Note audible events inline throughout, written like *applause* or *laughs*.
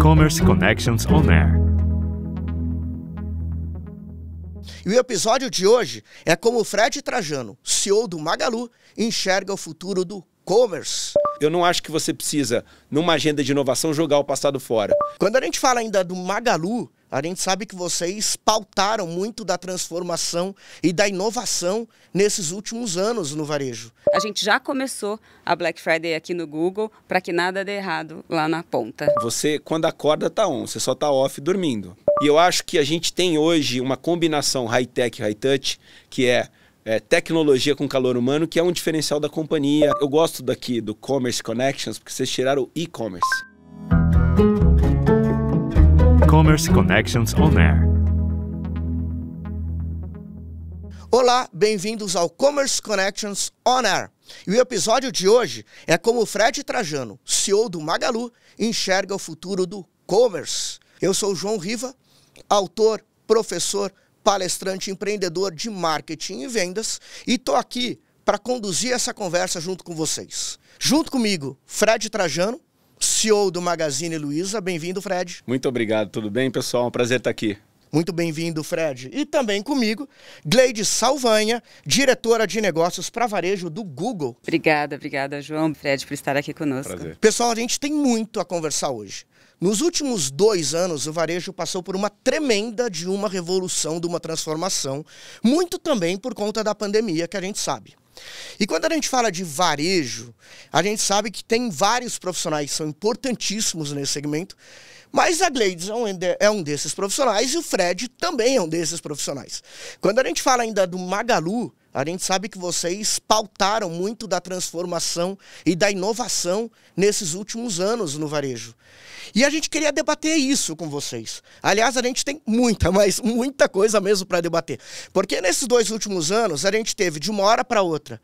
Commerce Connections On Air. E o episódio de hoje é como o Fred Trajano, CEO do Magalu, enxerga o futuro do commerce. Eu não acho que você precisa, numa agenda de inovação, jogar o passado fora. Quando a gente fala ainda do Magalu, a gente sabe que vocês pautaram muito da transformação e da inovação nesses últimos anos no varejo. A gente já começou a Black Friday aqui no Google para que nada dê errado lá na ponta. Você, quando acorda, tá on, você só tá off dormindo. E eu acho que a gente tem hoje uma combinação high-tech, high-touch, que é é, tecnologia com calor humano, que é um diferencial da companhia. Eu gosto daqui do Commerce Connections, porque vocês tiraram o e-commerce. E-Commerce Connections On Air. Olá, bem-vindos ao Commerce Connections On Air. E o episódio de hoje é como o Fred Trajano, CEO do Magalu, enxerga o futuro do commerce. Eu sou João Riva, autor, professor, palestrante, empreendedor de marketing e vendas, e estou aqui para conduzir essa conversa junto com vocês. Junto comigo, Fred Trajano, CEO do Magazine Luiza. Bem-vindo, Fred. Muito obrigado, tudo bem, pessoal? É um prazer estar aqui. Muito bem-vindo, Fred. E também comigo, Gleide Salvanha, diretora de negócios para varejo do Google. Obrigada, obrigada, João, Fred, por estar aqui conosco. Prazer. Pessoal, a gente tem muito a conversar hoje. Nos últimos dois anos, o varejo passou por uma tremenda de uma revolução, de uma transformação, muito também por conta da pandemia, que a gente sabe. E quando a gente fala de varejo, a gente sabe que tem vários profissionais que são importantíssimos nesse segmento, mas a Gleidson é, é um desses profissionais e o Fred também é um desses profissionais. Quando a gente fala ainda do Magalu, a gente sabe que vocês pautaram muito da transformação e da inovação nesses últimos anos no varejo. E a gente queria debater isso com vocês. Aliás, a gente tem muita, *laughs* mas muita coisa mesmo para debater. Porque nesses dois últimos anos, a gente teve de uma hora para outra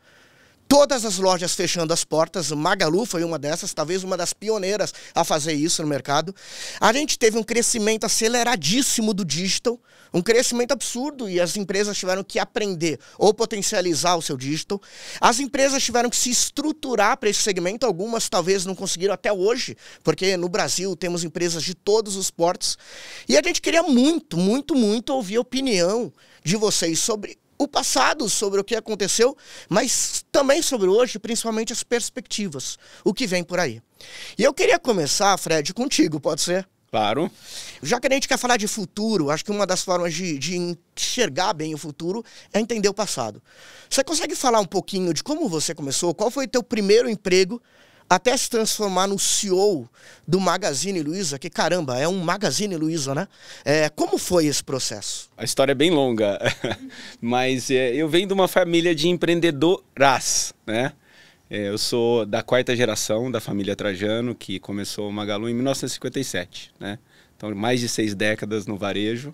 Todas as lojas fechando as portas, Magalu foi uma dessas, talvez uma das pioneiras a fazer isso no mercado. A gente teve um crescimento aceleradíssimo do digital, um crescimento absurdo e as empresas tiveram que aprender ou potencializar o seu digital. As empresas tiveram que se estruturar para esse segmento, algumas talvez não conseguiram até hoje, porque no Brasil temos empresas de todos os portos. E a gente queria muito, muito, muito ouvir a opinião de vocês sobre o passado, sobre o que aconteceu, mas também sobre hoje, principalmente as perspectivas, o que vem por aí. E eu queria começar, Fred, contigo, pode ser? Claro. Já que a gente quer falar de futuro, acho que uma das formas de, de, enxergar bem o futuro é entender o passado. Você consegue falar um pouquinho de como você começou? Qual foi o teu primeiro emprego até se transformar no CEO do Magazine Luiza, que caramba, é um Magazine Luiza, né? É, como foi esse processo? A história é bem longa, *laughs* mas é, eu venho de uma família de empreendedoras, né? É, eu sou da quarta geração da família Trajano, que começou o Magalu em 1957, né? Então, mais de seis décadas no varejo.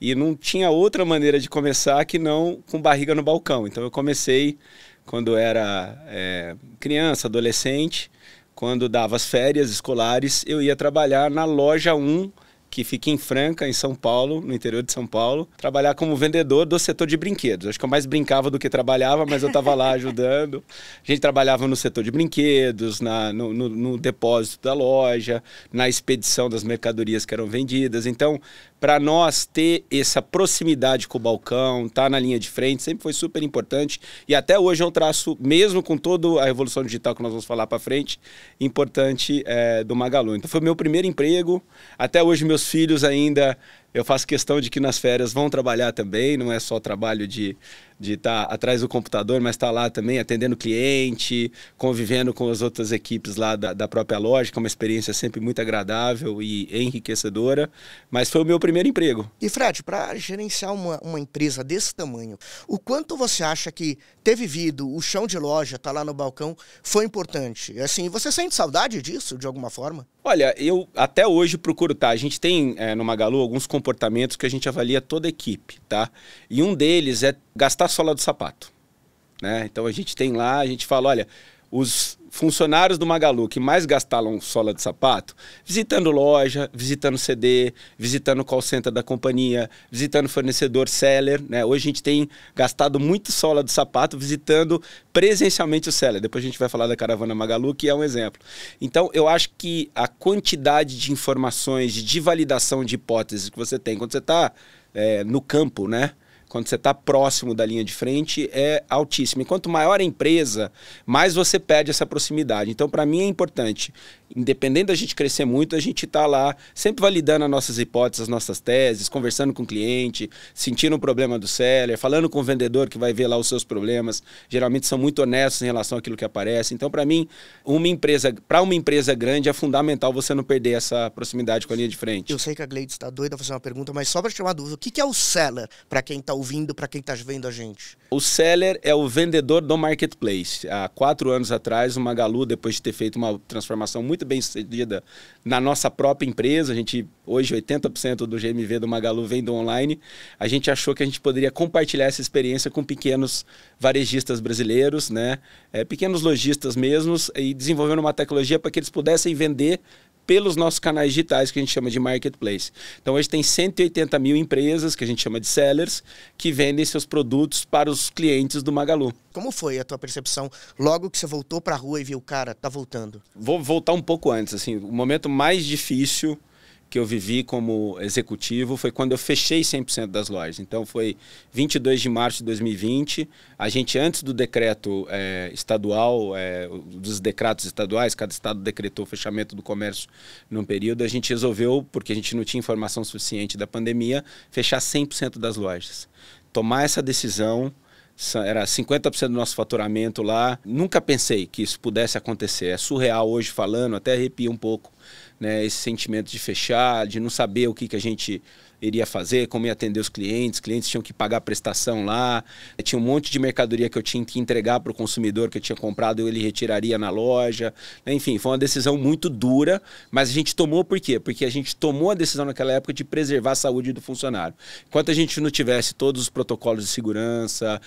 E não tinha outra maneira de começar que não com barriga no balcão. Então, eu comecei quando era é, criança, adolescente, quando dava as férias escolares, eu ia trabalhar na loja 1, que fica em Franca, em São Paulo, no interior de São Paulo, trabalhar como vendedor do setor de brinquedos. Acho que eu mais brincava do que trabalhava, mas eu estava lá *laughs* ajudando. A gente trabalhava no setor de brinquedos, na, no, no, no depósito da loja, na expedição das mercadorias que eram vendidas. Então, para nós ter essa proximidade com o balcão, estar tá na linha de frente, sempre foi super importante. E até hoje é um traço, mesmo com toda a revolução digital que nós vamos falar para frente, importante é, do Magalu. Então foi meu primeiro emprego. Até hoje meus filhos ainda eu faço questão de que nas férias vão trabalhar também, não é só trabalho de de estar tá atrás do computador, mas estar tá lá também atendendo cliente, convivendo com as outras equipes lá da, da própria loja, que é uma experiência sempre muito agradável e enriquecedora. Mas foi o meu primeiro emprego. E Fred, para gerenciar uma, uma empresa desse tamanho, o quanto você acha que ter vivido o chão de loja, estar tá lá no balcão, foi importante? Assim, você sente saudade disso de alguma forma? Olha, eu até hoje procuro estar. Tá, a gente tem é, no Magalu alguns comportamentos que a gente avalia toda a equipe, tá? E um deles é gastar sola do sapato, né? Então a gente tem lá, a gente fala, olha, os funcionários do Magalu que mais gastaram sola de sapato, visitando loja, visitando CD, visitando call center da companhia, visitando fornecedor seller, né? Hoje a gente tem gastado muito sola de sapato visitando presencialmente o seller. Depois a gente vai falar da caravana Magalu, que é um exemplo. Então, eu acho que a quantidade de informações, de validação de hipóteses que você tem quando você está é, no campo, né? quando você está próximo da linha de frente, é altíssimo. E quanto maior a empresa, mais você perde essa proximidade. Então, para mim, é importante independente da gente crescer muito, a gente está lá sempre validando as nossas hipóteses, as nossas teses, conversando com o cliente, sentindo o problema do seller, falando com o vendedor que vai ver lá os seus problemas. Geralmente são muito honestos em relação àquilo que aparece. Então, para mim, uma empresa, para uma empresa grande é fundamental você não perder essa proximidade com a linha de frente. Eu sei que a Gleide está doida fazer uma pergunta, mas só para chamar uma dúvida, o que é o seller para quem está ouvindo, para quem está vendo a gente? O seller é o vendedor do marketplace. Há quatro anos atrás, o Magalu, depois de ter feito uma transformação muito muito bem sucedida na nossa própria empresa. A gente, hoje, 80% do GMV do Magalu vem do online. A gente achou que a gente poderia compartilhar essa experiência com pequenos varejistas brasileiros, né? É, pequenos lojistas mesmos, e desenvolvendo uma tecnologia para que eles pudessem vender pelos nossos canais digitais, que a gente chama de marketplace. Então, hoje tem 180 mil empresas, que a gente chama de sellers, que vendem seus produtos para os clientes do Magalu. Como foi a tua percepção logo que você voltou para a rua e viu, o cara, tá voltando? Vou voltar um pouco antes, assim, o momento mais difícil que eu vivi como executivo foi quando eu fechei 100% das lojas. Então foi 22 de março de 2020. A gente, antes do decreto é, estadual, é, dos decretos estaduais, cada estado decretou o fechamento do comércio num período, a gente resolveu, porque a gente não tinha informação suficiente da pandemia, fechar 100% das lojas. Tomar essa decisão era 50% do nosso faturamento lá. Nunca pensei que isso pudesse acontecer. É surreal hoje falando, até arrepio um pouco né, esse sentimento de fechar, de não saber o que, que a gente iria fazer, como ia atender os clientes, clientes tinham que pagar prestação lá, tinha um monte de mercadoria que eu tinha que entregar para o consumidor que eu tinha comprado, ele retiraria na loja. Enfim, foi uma decisão muito dura, mas a gente tomou por quê? Porque a gente tomou a decisão naquela época de preservar a saúde do funcionário. Enquanto a gente não tivesse todos os protocolos de segurança,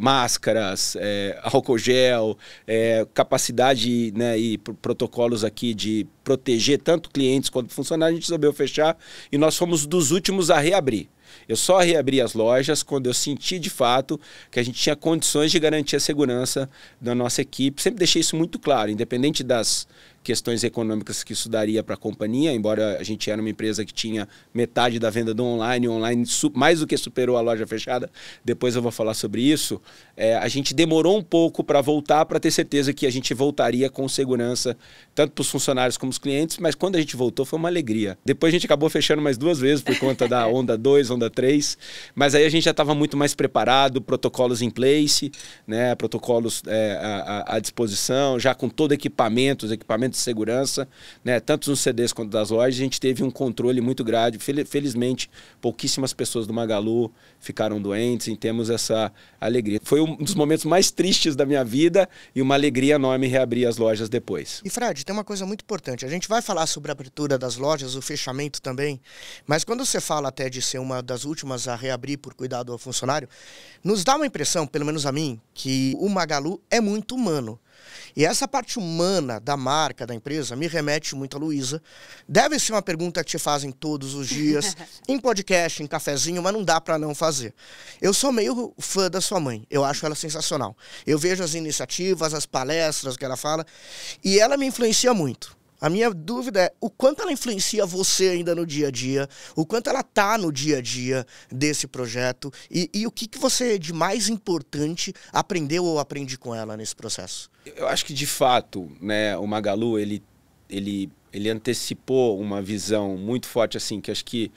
máscaras, é, álcool gel, é, capacidade né, e protocolos aqui de proteger tanto clientes quanto funcionários, a gente resolveu fechar e nós fomos dos últimos voltamos a reabrir. Eu só reabri as lojas quando eu senti de fato que a gente tinha condições de garantir a segurança da nossa equipe. Sempre deixei isso muito claro, independente das questões econômicas que isso daria para a companhia, embora a gente era uma empresa que tinha metade da venda do online, o online mais do que superou a loja fechada, depois eu vou falar sobre isso, é, a gente demorou um pouco para voltar, para ter certeza que a gente voltaria com segurança, tanto para os funcionários como os clientes, mas quando a gente voltou foi uma alegria. Depois a gente acabou fechando mais duas vezes por conta da *laughs* Onda 2, Onda Onda 3. Mas aí a gente já estava muito mais preparado, protocolos em place, né? protocolos é, à, à, disposição, já com todo equipamento, os equipamentos de segurança, né? tanto nos CDs quanto das lojas, a gente teve um controle muito grande. Felizmente, pouquíssimas pessoas do Magalu ficaram doentes e temos essa alegria. Foi um dos momentos mais tristes da minha vida e uma alegria enorme reabrir as lojas depois. E Fred, tem uma coisa muito importante. A gente vai falar sobre a abertura das lojas, o fechamento também, mas quando você fala até de ser uma das últimas a reabrir por cuidado ao funcionário, nos dá uma impressão, pelo menos a mim, que o Magalu é muito humano. E essa parte humana da marca, da empresa, me remete muito a Luísa. Deve ser uma pergunta que te fazem todos os dias, *laughs* em podcast, em cafezinho, mas não dá para não fazer. Eu sou meio fã da sua mãe. Eu acho ela sensacional. Eu vejo as iniciativas, as palestras que ela fala, e ela me influencia muito. A minha dúvida é o quanto ela influencia você ainda no dia a dia, o quanto ela tá no dia a dia desse projeto e, e o que, que você de mais importante aprendeu ou aprende com ela nesse processo. Eu acho que de fato, né, o Magalu ele, ele, ele antecipou uma visão muito forte assim que acho que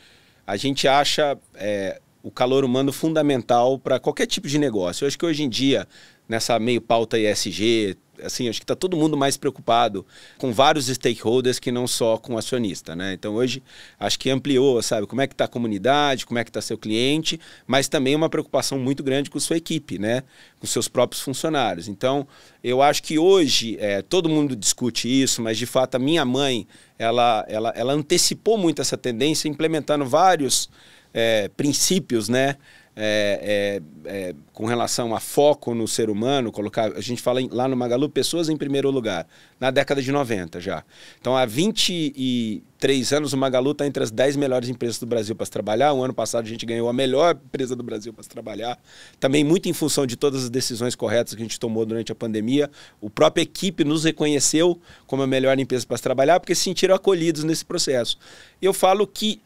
a gente acha é, o calor humano fundamental para qualquer tipo de negócio. Eu acho que hoje em dia nessa meio pauta ESG assim, acho que está todo mundo mais preocupado com vários stakeholders que não só com o acionista, né? Então hoje acho que ampliou, sabe, como é que está a comunidade, como é que está seu cliente, mas também uma preocupação muito grande com sua equipe, né? Com seus próprios funcionários. Então eu acho que hoje é, todo mundo discute isso, mas de fato a minha mãe ela, ela, ela antecipou muito essa tendência, implementando vários é, princípios, né? É, é, é, com relação a foco no ser humano, colocar, a gente fala em, lá no Magalu, pessoas em primeiro lugar, na década de 90 já. Então, há 23 anos, o Magalu está entre as 10 melhores empresas do Brasil para se trabalhar. O ano passado, a gente ganhou a melhor empresa do Brasil para se trabalhar. Também muito em função de todas as decisões corretas que a gente tomou durante a pandemia. O próprio equipe nos reconheceu como a melhor empresa para se trabalhar, porque se sentiram acolhidos nesse processo. Eu falo que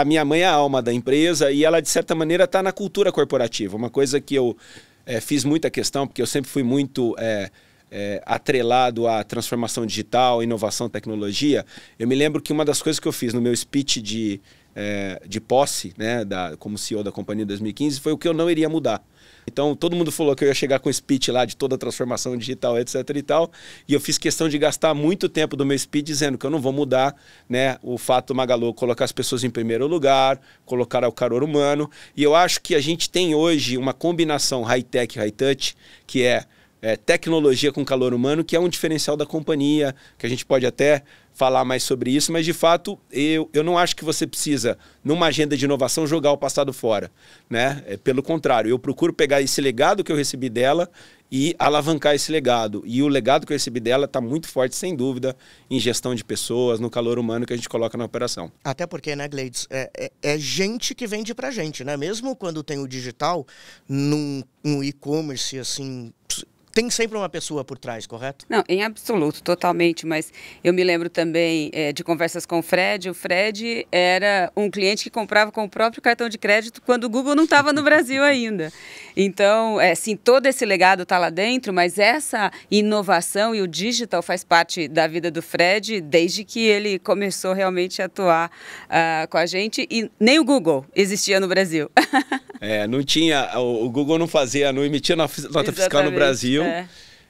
a minha mãe é a alma da empresa e ela, de certa maneira, está na cultura corporativa. Uma coisa que eu é, fiz muita questão, porque eu sempre fui muito. É, é, atrelado à transformação digital, inovação, tecnologia, eu me lembro que uma das coisas que eu fiz no meu speech de, é, de posse, né, da, como CEO da companhia em 2015, foi o que eu não iria mudar. Então, todo mundo falou que eu ia chegar com o speech lá de toda a transformação digital, etc e tal. E eu fiz questão de gastar muito tempo do meu speech dizendo que eu não vou mudar, né? O fato Magalu colocar as pessoas em primeiro lugar, colocar o calor humano. E eu acho que a gente tem hoje uma combinação high-tech, high-touch, que é é, tecnologia com calor humano, que é um diferencial da companhia, que a gente pode até falar mais sobre isso, mas de fato eu, eu não acho que você precisa, numa agenda de inovação, jogar o passado fora. Né? É, pelo contrário, eu procuro pegar esse legado que eu recebi dela e alavancar esse legado. E o legado que eu recebi dela está muito forte, sem dúvida, em gestão de pessoas, no calor humano que a gente coloca na operação. Até porque, né, Gleides, é, é, é gente que vende para gente, né? Mesmo quando tem o digital, num, num e-commerce, assim, tem sempre uma pessoa por trás, correto? Não, em absoluto, totalmente. Mas eu me lembro também é, de conversas com o Fred. O Fred era um cliente que comprava com o próprio cartão de crédito quando o Google não estava no Brasil *laughs* ainda. Então, é, sim, todo esse legado está lá dentro, mas essa inovação e o digital faz parte da vida do Fred desde que ele começou realmente a atuar uh, com a gente. E nem o Google existia no Brasil. *laughs* é, não tinha. O, o Google não fazia, não emitia nota fiscal no Brasil. É.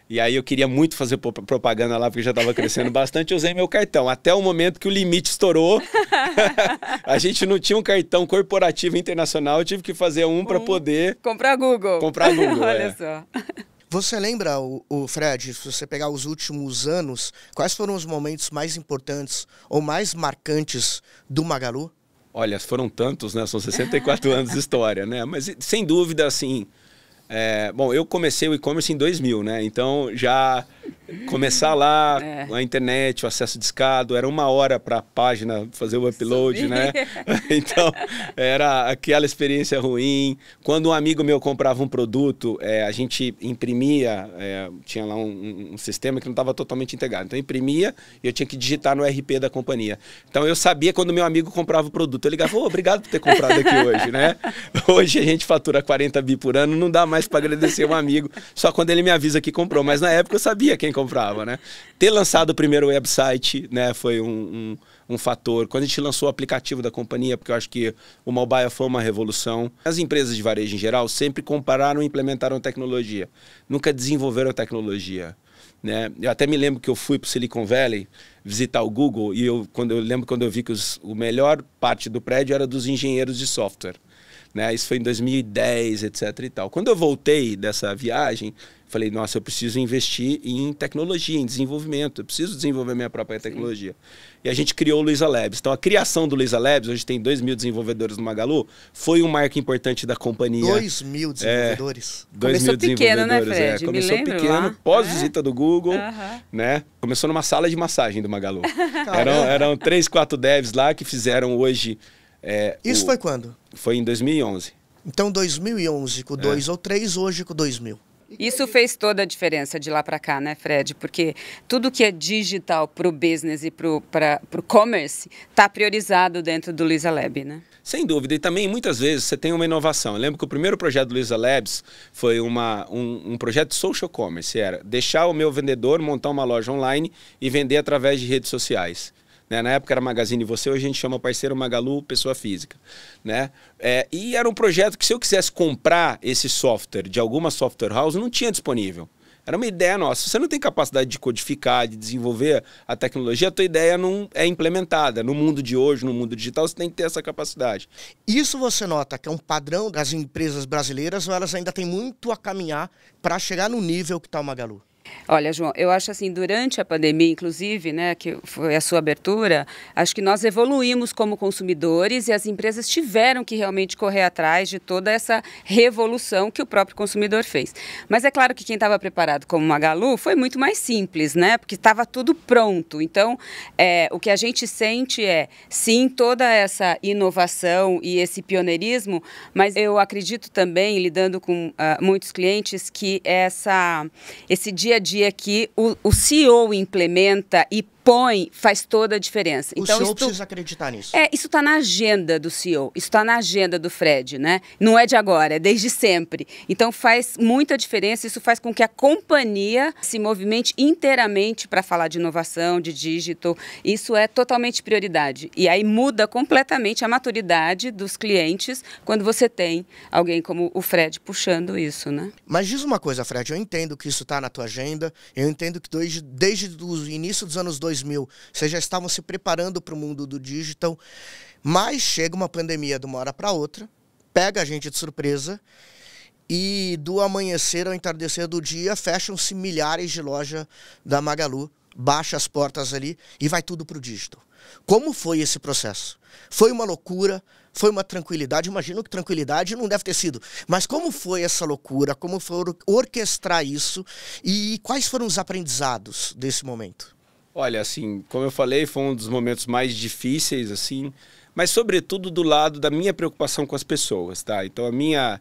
E aí eu queria muito fazer propaganda lá, porque já estava crescendo *laughs* bastante, eu usei meu cartão. Até o momento que o limite estourou, *laughs* a gente não tinha um cartão corporativo internacional, eu tive que fazer um, um para poder... Comprar Google. Comprar Google, *laughs* é. Olha é. só. Você lembra, o, o, Fred, se você pegar os últimos anos, quais foram os momentos mais importantes ou mais marcantes do Magalu? Olha, foram tantos, né? São 64 anos de história, né? Mas sem dúvida, assim, é, bom, eu comecei o e-commerce em 2000, né? Então já começar lá, é. a internet, o acesso discado, era uma hora para a página fazer o upload, Subir. né? *laughs* Então, era aquela experiência ruim. Quando um amigo meu comprava um produto, é, a gente imprimia, é, tinha lá um, um, sistema que não estava totalmente integrado. Então, imprimia e eu tinha que digitar no RP da companhia. Então, eu sabia quando meu amigo comprava o produto. Eu ligava, oh, obrigado por ter comprado aqui hoje, né? *laughs* Hoje a gente fatura 40 bi por ano, não dá mais para agradecer um amigo, só quando ele me avisa que comprou. Mas na época eu sabia quem comprava, né? Ter lançado o primeiro website, né, foi um, um, um, fator. Quando a gente lançou o aplicativo da companhia, porque eu acho que o mobile foi uma revolução. As empresas de varejo em geral sempre compararam e implementaram tecnologia, nunca desenvolveram tecnologia. Né? Eu até me lembro que eu fui para o Silicon Valley visitar o Google e eu, quando, eu lembro quando eu vi que os, o melhor parte do prédio era dos engenheiros de software. Né? Isso foi em 2010, etc e tal. Quando eu voltei dessa viagem, falei, nossa, eu preciso investir em tecnologia, em desenvolvimento, eu preciso desenvolver minha própria tecnologia. Sim. E a gente criou o Luiza Labs. Então, a criação do Luiza Labs, hoje tem 2 mil desenvolvedores no Magalu, foi um marco importante da companhia. 2 mil é, desenvolvedores? É, dois começou mil pequeno, né, Fred? É, começou pequeno, pós-visita é? do Google, uh -huh. né? Começou numa sala de massagem do Magalu. *laughs* eram, eram três, quatro devs lá que fizeram hoje é, Isso o, foi quando? Foi em 2011. Então, 2011 com 2 é. ou 3, hoje com 2000. mil. Isso fez toda a diferença de lá para cá, né, Fred? Porque tudo que é digital para o business e para o commerce está priorizado dentro do Lisa Lab, né? Sem dúvida. E também, muitas vezes, você tem uma inovação. Eu lembro que o primeiro projeto do Lisa Labs foi uma, um, um projeto de social commerce. Era deixar o meu vendedor montar uma loja online e vender através de redes sociais. Né? Na época era Magazine Você, hoje a gente chama parceiro Magalu Pessoa Física. Né? É, e era um projeto que se eu quisesse comprar esse software de alguma software house, não tinha disponível. Era uma ideia nossa. Se você não tem capacidade de codificar, de desenvolver a tecnologia, a tua ideia não é implementada. No mundo de hoje, no mundo digital, você tem que ter essa capacidade. Isso você nota que é um padrão das empresas brasileiras, ou elas ainda têm muito a caminhar para chegar no nível que está o Magalu? Olha, João, eu acho assim, durante a pandemia, inclusive, né, que foi a sua abertura, acho que nós evoluímos como consumidores e as empresas tiveram que realmente correr atrás de toda essa revolução que o próprio consumidor fez. Mas é claro que quem estava preparado como Magalu foi muito mais simples, né, porque estava tudo pronto. Então, é, o que a gente sente é, sim, toda essa inovação e esse pioneirismo, mas eu acredito também, lidando com uh, muitos clientes, que essa, esse dia dia a dia que o, o CEO implementa e põe faz toda a diferença. O então, CEO precisa acreditar nisso. É, isso está na agenda do CEO, isso está na agenda do Fred, né? Não é de agora, é desde sempre. Então faz muita diferença, isso faz com que a companhia se movimente inteiramente para falar de inovação, de digital. Isso é totalmente prioridade. E aí muda completamente a maturidade dos clientes quando você tem alguém como o Fred puxando isso, né? Mas diz uma coisa, Fred, eu entendo que isso está na tua agenda, eu entendo que desde, desde o início dos anos 2000 2000. Vocês já estavam se preparando para o mundo do digital, mas chega uma pandemia de uma hora para outra, pega a gente de surpresa e do amanhecer ao entardecer do dia fecham-se milhares de lojas da Magalu, baixa as portas ali e vai tudo para o digital. Como foi esse processo? Foi uma loucura, foi uma tranquilidade, imagino que tranquilidade não deve ter sido, mas como foi essa loucura, como foi orquestrar isso e quais foram os aprendizados desse momento? Olha, assim, como eu falei, foi um dos momentos mais difíceis, assim, mas sobretudo do lado da minha preocupação com as pessoas, tá? Então a minha,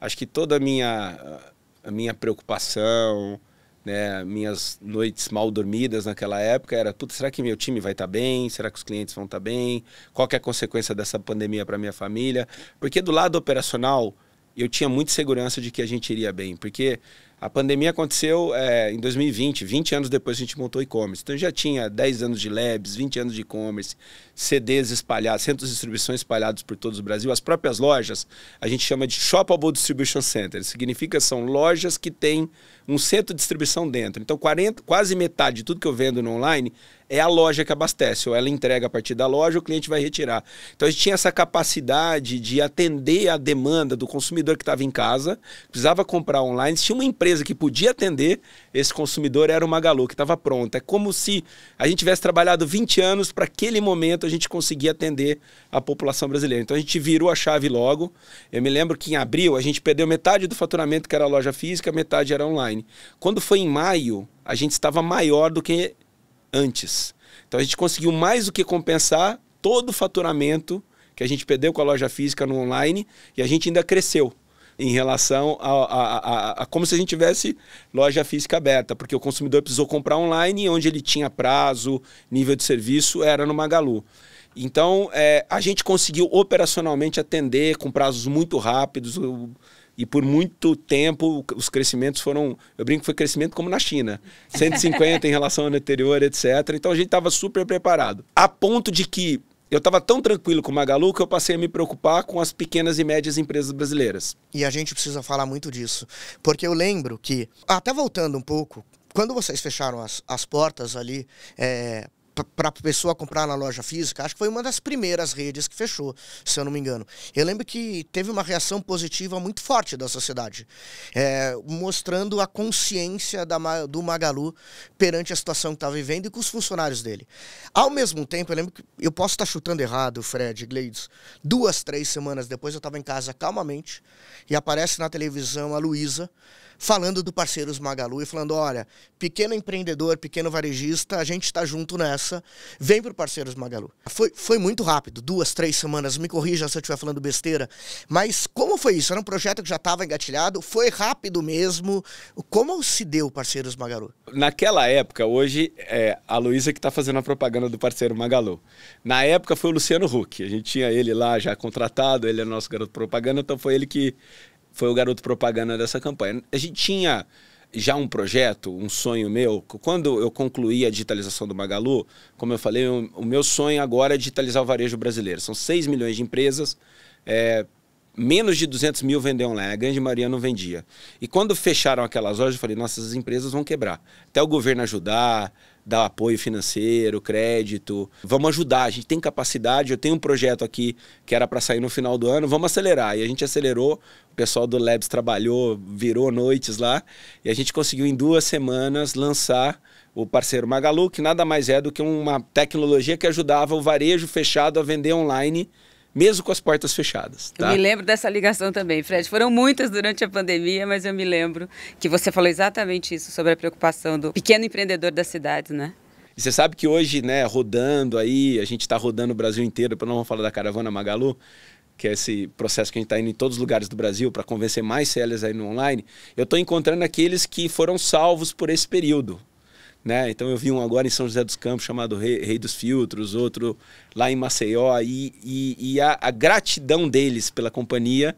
acho que toda a minha, a minha preocupação, né, minhas noites mal dormidas naquela época era, putz, será que meu time vai estar tá bem? Será que os clientes vão estar tá bem? Qual que é a consequência dessa pandemia para minha família? Porque do lado operacional, eu tinha muita segurança de que a gente iria bem, porque a pandemia aconteceu é, em 2020, 20 anos depois a gente montou e-commerce. Então já tinha 10 anos de labs, 20 anos de e-commerce, CDs espalhados, centros de distribuição espalhados por todo o Brasil. As próprias lojas, a gente chama de Shoppable Distribution Center. Significa são lojas que têm um centro de distribuição dentro. Então 40, quase metade de tudo que eu vendo no online é a loja que abastece, ou ela entrega a partir da loja, o cliente vai retirar. Então a gente tinha essa capacidade de atender a demanda do consumidor que estava em casa, precisava comprar online, tinha uma empresa que podia atender, esse consumidor era o Magalu, que estava pronta. É como se a gente tivesse trabalhado 20 anos para aquele momento a gente conseguir atender a população brasileira. Então a gente virou a chave logo. Eu me lembro que em abril a gente perdeu metade do faturamento que era loja física, metade era online. Quando foi em maio, a gente estava maior do que antes. Então a gente conseguiu mais do que compensar todo o faturamento que a gente perdeu com a loja física no online e a gente ainda cresceu em relação a, a, a, a, como se a gente tivesse loja física aberta, porque o consumidor precisou comprar online e onde ele tinha prazo, nível de serviço, era no Magalu. Então, é, a gente conseguiu operacionalmente atender com prazos muito rápidos. O, e por muito tempo os crescimentos foram, eu brinco que foi crescimento como na China, 150 em relação ao ano anterior, etc. Então a gente estava super preparado. A ponto de que eu estava tão tranquilo com o Magalu que eu passei a me preocupar com as pequenas e médias empresas brasileiras. E a gente precisa falar muito disso, porque eu lembro que, até voltando um pouco, quando vocês fecharam as, as portas ali é, para a pessoa comprar na loja física, acho que foi uma das primeiras redes que fechou, se eu não me engano. Eu lembro que teve uma reação positiva muito forte da sociedade, é, mostrando a consciência da, do Magalu perante a situação que estava tá vivendo e com os funcionários dele. Ao mesmo tempo, eu lembro que eu posso estar tá chutando errado, Fred, Gleides, duas, três semanas depois eu estava em casa calmamente e aparece na televisão a Luísa falando do Parceiros Magalu e falando: olha, pequeno empreendedor, pequeno varejista, a gente está junto nessa vem para o Parceiros Magalu. Foi, foi muito rápido, duas, três semanas, me corrija se eu estiver falando besteira, mas como foi isso? Era um projeto que já estava engatilhado, foi rápido mesmo. Como se deu o Parceiros Magalu? Naquela época, hoje é a Luísa que está fazendo a propaganda do Parceiro Magalu. Na época foi o Luciano Huck, a gente tinha ele lá já contratado, ele é nosso garoto propaganda, então foi ele que foi o garoto propaganda dessa campanha. A gente tinha já um projeto, um sonho meu. Quando eu concluí a digitalização do Magalu, como eu falei, o, meu sonho agora é digitalizar o varejo brasileiro. São 6 milhões de empresas, é, menos de 200 mil vender online. A grande maioria não vendia. E quando fecharam aquelas lojas, eu falei, nossas empresas vão quebrar. Até o governo ajudar, dar apoio financeiro, crédito. Vamos ajudar, a gente tem capacidade. Eu tenho um projeto aqui que era para sair no final do ano, vamos acelerar. E a gente acelerou, o pessoal do Labs trabalhou, virou noites lá, e a gente conseguiu em duas semanas lançar o parceiro Magalu, que nada mais é do que uma tecnologia que ajudava o varejo fechado a vender online mesmo com as portas fechadas. Tá? Eu me lembro dessa ligação também, Fred. Foram muitas durante a pandemia, mas eu me lembro que você falou exatamente isso sobre a preocupação do pequeno empreendedor da cidade, né? E você sabe que hoje, né, rodando aí, a gente está rodando o Brasil inteiro, para não falar da caravana Magalu, que é esse processo que a gente está indo em todos os lugares do Brasil para convencer mais sellers aí no online, eu estou encontrando aqueles que foram salvos por esse período. Né? Então eu vi um agora em São José dos Campos chamado Rei, Rei dos Filtros, outro lá em Maceió, e, e, e a, a, gratidão deles pela companhia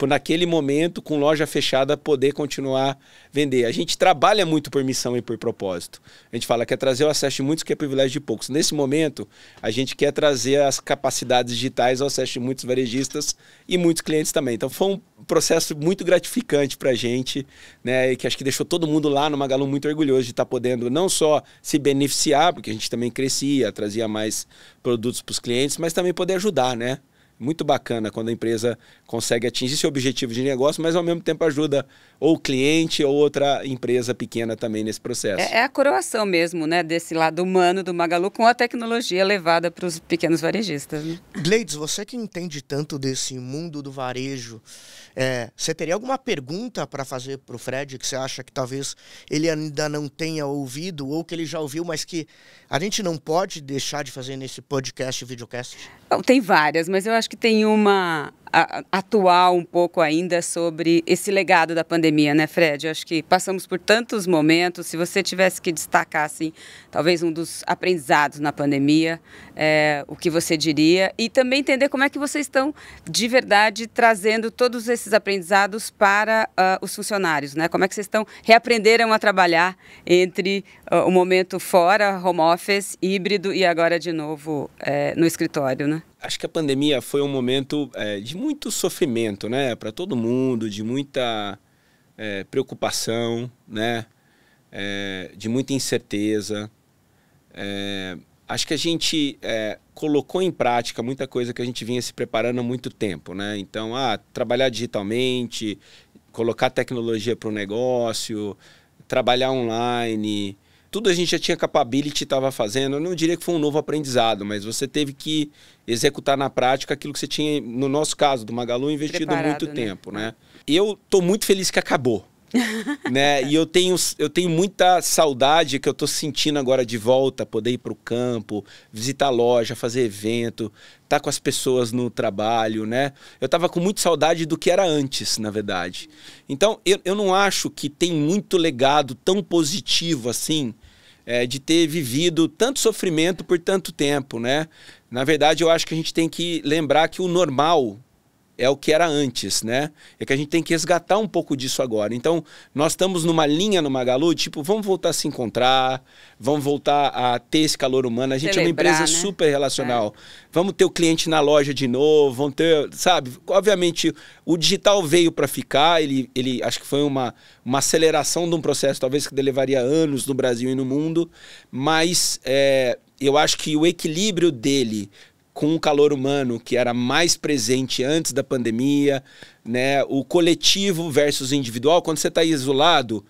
por naquele momento, com loja fechada, poder continuar vender. A gente trabalha muito por missão e por propósito. A gente fala que é trazer o acesso de muitos que é privilégio de poucos. Nesse momento, a gente quer trazer as capacidades digitais ao acesso de muitos varejistas e muitos clientes também. Então foi um processo muito gratificante para a gente, né? E que acho que deixou todo mundo lá no Magalu muito orgulhoso de estar tá podendo não só se beneficiar, porque a gente também crescia, trazia mais produtos para os clientes, mas também poder ajudar, né? muito bacana quando a empresa consegue atingir seu objetivo de negócio, mas ao mesmo tempo ajuda ou o cliente ou outra empresa pequena também nesse processo. É, é a coroação mesmo, né, desse lado humano do Magalu com a tecnologia levada para os pequenos varejistas. Né? Gleides, você que entende tanto desse mundo do varejo, é, você teria alguma pergunta para fazer para o Fred que você acha que talvez ele ainda não tenha ouvido ou que ele já ouviu, mas que a gente não pode deixar de fazer nesse podcast e videocast? Bom, tem várias, mas eu acho que tem uma atual um pouco ainda sobre esse legado da pandemia, né, Fred? Eu acho que passamos por tantos momentos. Se você tivesse que destacar, assim, talvez um dos aprendizados na pandemia, é, o que você diria? E também entender como é que vocês estão, de verdade, trazendo todos esses aprendizados para uh, os funcionários, né? Como é que vocês estão, reaprenderam a trabalhar entre uh, o momento fora, home office, híbrido e agora de novo é, no escritório, né? acho que a pandemia foi um momento é, de muito sofrimento, né, para todo mundo, de muita é, preocupação, né, é, de muita incerteza. É, acho que a gente é, colocou em prática muita coisa que a gente vinha se preparando há muito tempo, né. Então, ah, trabalhar digitalmente, colocar tecnologia para o negócio, trabalhar online. Tudo a gente já tinha capability, estava fazendo. Eu não diria que foi um novo aprendizado, mas você teve que executar na prática aquilo que você tinha, no nosso caso, do Magalu, investido Preparado, muito né? tempo, né? Eu estou muito feliz que acabou. *laughs* né? E eu tenho, eu tenho muita saudade que eu tô sentindo agora de volta, poder ir pro campo, visitar loja, fazer evento, estar tá com as pessoas no trabalho, né? Eu tava com muita saudade do que era antes, na verdade. Então, eu, eu não acho que tem muito legado tão positivo assim é, de ter vivido tanto sofrimento por tanto tempo, né? Na verdade, eu acho que a gente tem que lembrar que o normal é o que era antes, né? É que a gente tem que resgatar um pouco disso agora. Então, nós estamos numa linha no Magalu, tipo, vamos voltar a se encontrar, vamos voltar a ter esse calor humano. A gente Celebrar, é uma empresa né? super relacional. É. Vamos ter o cliente na loja de novo, vamos ter, sabe? Obviamente, o digital veio para ficar, ele, ele acho que foi uma, uma aceleração de um processo, talvez que levaria anos no Brasil e no mundo, mas é, eu acho que o equilíbrio dele com o calor humano que era mais presente antes da pandemia, né? O coletivo versus individual, quando você está isolado,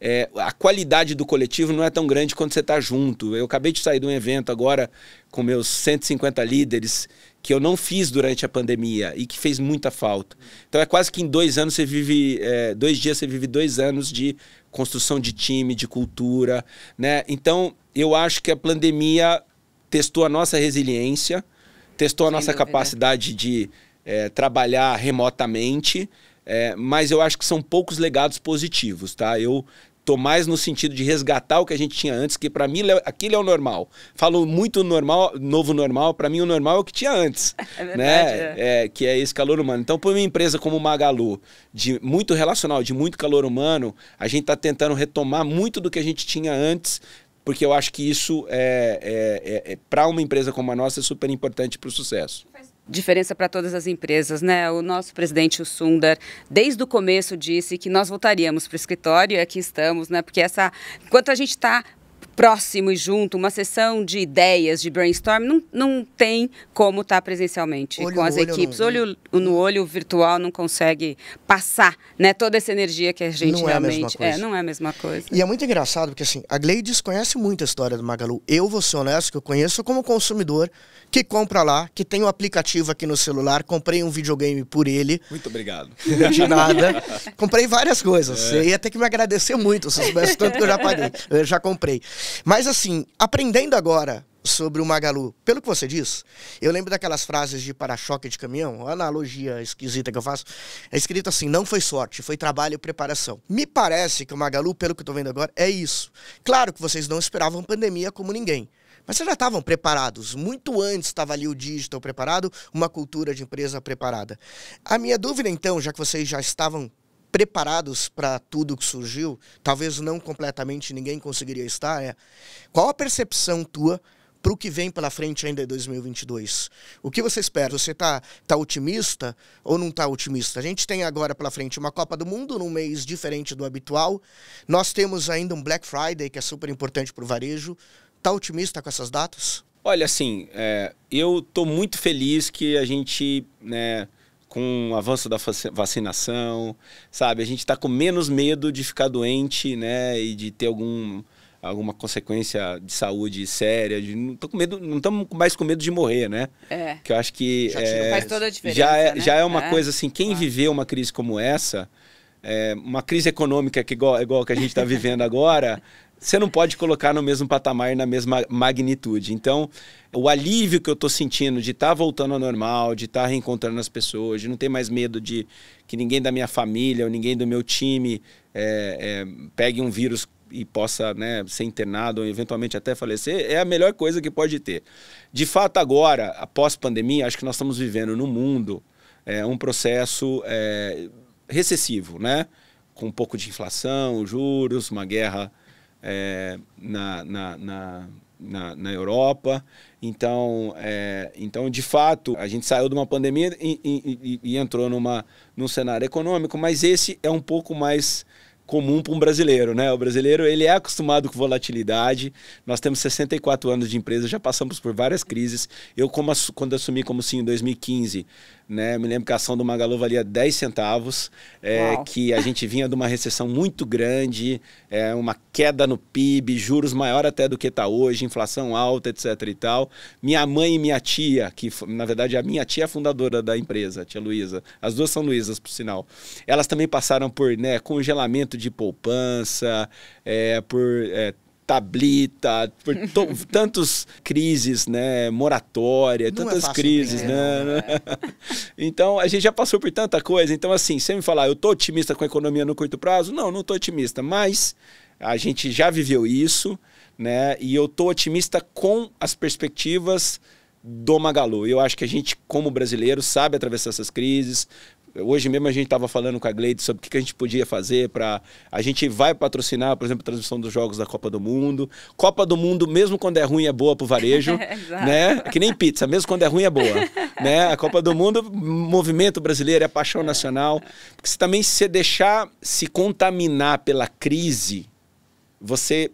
é, a qualidade do coletivo não é tão grande quando você está junto. Eu acabei de sair de um evento agora com meus 150 líderes que eu não fiz durante a pandemia e que fez muita falta. Então é quase que em dois anos você vive, é, dois dias você vive dois anos de construção de time, de cultura, né? Então eu acho que a pandemia testou a nossa resiliência testou a nossa capacidade de é, trabalhar remotamente, é, mas eu acho que são poucos legados positivos, tá? Eu tô mais no sentido de resgatar o que a gente tinha antes, que para mim aquilo é o normal. Falo muito normal, novo normal, para mim o normal é o que tinha antes, *laughs* é né? verdade, né? É. é. que é esse calor humano. Então, para uma empresa como Magalu, de muito relacional, de muito calor humano, a gente está tentando retomar muito do que a gente tinha antes, porque eu acho que isso é, é, é, é para uma empresa como a nossa é super importante para o sucesso. Diferença para todas as empresas, né? O nosso presidente, o Sundar, desde o começo disse que nós voltaríamos para o escritório e aqui estamos, né? Porque essa, enquanto a gente está próximo e junto, uma sessão de ideias, de brainstorm, não, não tem como estar tá presencialmente olho com as olho equipes. Não, olho no olho virtual não consegue passar né, toda essa energia que a gente não é realmente. É, é, não é a mesma coisa. E é muito engraçado, porque assim, a Gleides conhece muito a história do Magalu. Eu vou ser honesto, que eu conheço como consumidor que compra lá, que tem o um aplicativo aqui no celular, comprei um videogame por ele. Muito obrigado. *laughs* De nada. comprei várias coisas. É. Você ia ter que me agradecer muito, se soubesse tanto que eu já paguei. Eu já comprei. Mas assim, aprendendo agora sobre o Magalu, pelo que você diz, eu lembro daquelas frases de para-choque de caminhão, analogia esquisita que eu faço, é escrito assim, não foi sorte, foi trabalho e preparação. Me parece que o Magalu, pelo que eu tô vendo agora, é isso. Claro que vocês não esperavam pandemia como ninguém, mas vocês já estavam preparados. Muito antes estava ali o digital preparado, uma cultura de empresa preparada. A minha dúvida, então, já que vocês já estavam preparados para tudo que surgiu, talvez não completamente ninguém conseguiria estar, é qual a percepção tua para o que vem pela frente ainda em 2022? O que você espera? Você está tá otimista ou não está otimista? A gente tem agora pela frente uma Copa do Mundo num mês diferente do habitual. Nós temos ainda um Black Friday, que é super importante para o varejo. Está otimista com essas datas? Olha, assim, é, eu estou muito feliz que a gente né, com o avanço da vacinação, sabe? A gente está com menos medo de ficar doente, né? E de ter algum, alguma consequência de saúde séria. De, não tô com medo, não estamos mais com medo de morrer, né? É. Que eu acho que já é, faz toda a diferença. Já é, né? já é uma é. coisa assim. Quem viveu uma crise como essa, é, uma crise econômica que é igual, é igual que a gente está vivendo agora, você não pode colocar no mesmo patamar e na mesma magnitude. Então, o alívio que eu estou sentindo de estar tá voltando ao normal, de estar tá reencontrando as pessoas, de não ter mais medo de que ninguém da minha família ou ninguém do meu time é, é, pegue um vírus e possa né, ser internado ou eventualmente até falecer, é a melhor coisa que pode ter. De fato, agora, após pandemia, acho que nós estamos vivendo no mundo é, um processo recessivo, né? Com um pouco de inflação, juros, uma guerra é, na, na, na na, na, Europa. Então, é, então, de fato, a gente saiu de uma pandemia e, e, e, entrou numa, num cenário econômico, mas esse é um pouco mais comum para um brasileiro, né? O brasileiro ele é acostumado com volatilidade. Nós temos 64 anos de empresa, já passamos por várias crises. Eu como, quando assumi como sim em 2015, né? Me lembro que a ação do Magalu valia 10 centavos, é, que a gente vinha de uma recessão muito grande, é, uma queda no PIB, juros maior até do que está hoje, inflação alta, etc e tal. Minha mãe e minha tia, que na verdade a minha tia é fundadora da empresa, a tia Luísa, as duas são Luísas, por sinal, elas também passaram por né, congelamento de poupança, é, por é, Tablita, por *laughs* tantas crises, né? Moratória, não é tantas é crises, né? né? *laughs* então, a gente já passou por tanta coisa. Então, assim, você me falar, eu tô otimista com a economia no curto prazo? Não, não tô otimista, mas a gente já viveu isso, né? E eu tô otimista com as perspectivas do Magalu. Eu acho que a gente, como brasileiro, sabe atravessar essas crises, Hoje mesmo a gente estava falando com a Gleide sobre o que, que a gente podia fazer para. A gente vai patrocinar, por exemplo, a transmissão dos jogos da Copa do Mundo. Copa do Mundo, mesmo quando é ruim, é boa pro varejo. *laughs* É, né? Que nem pizza, mesmo quando é ruim, é boa. *laughs* né? A Copa do Mundo, movimento brasileiro, é paixão é. nacional. Porque se também se deixar se contaminar pela crise, você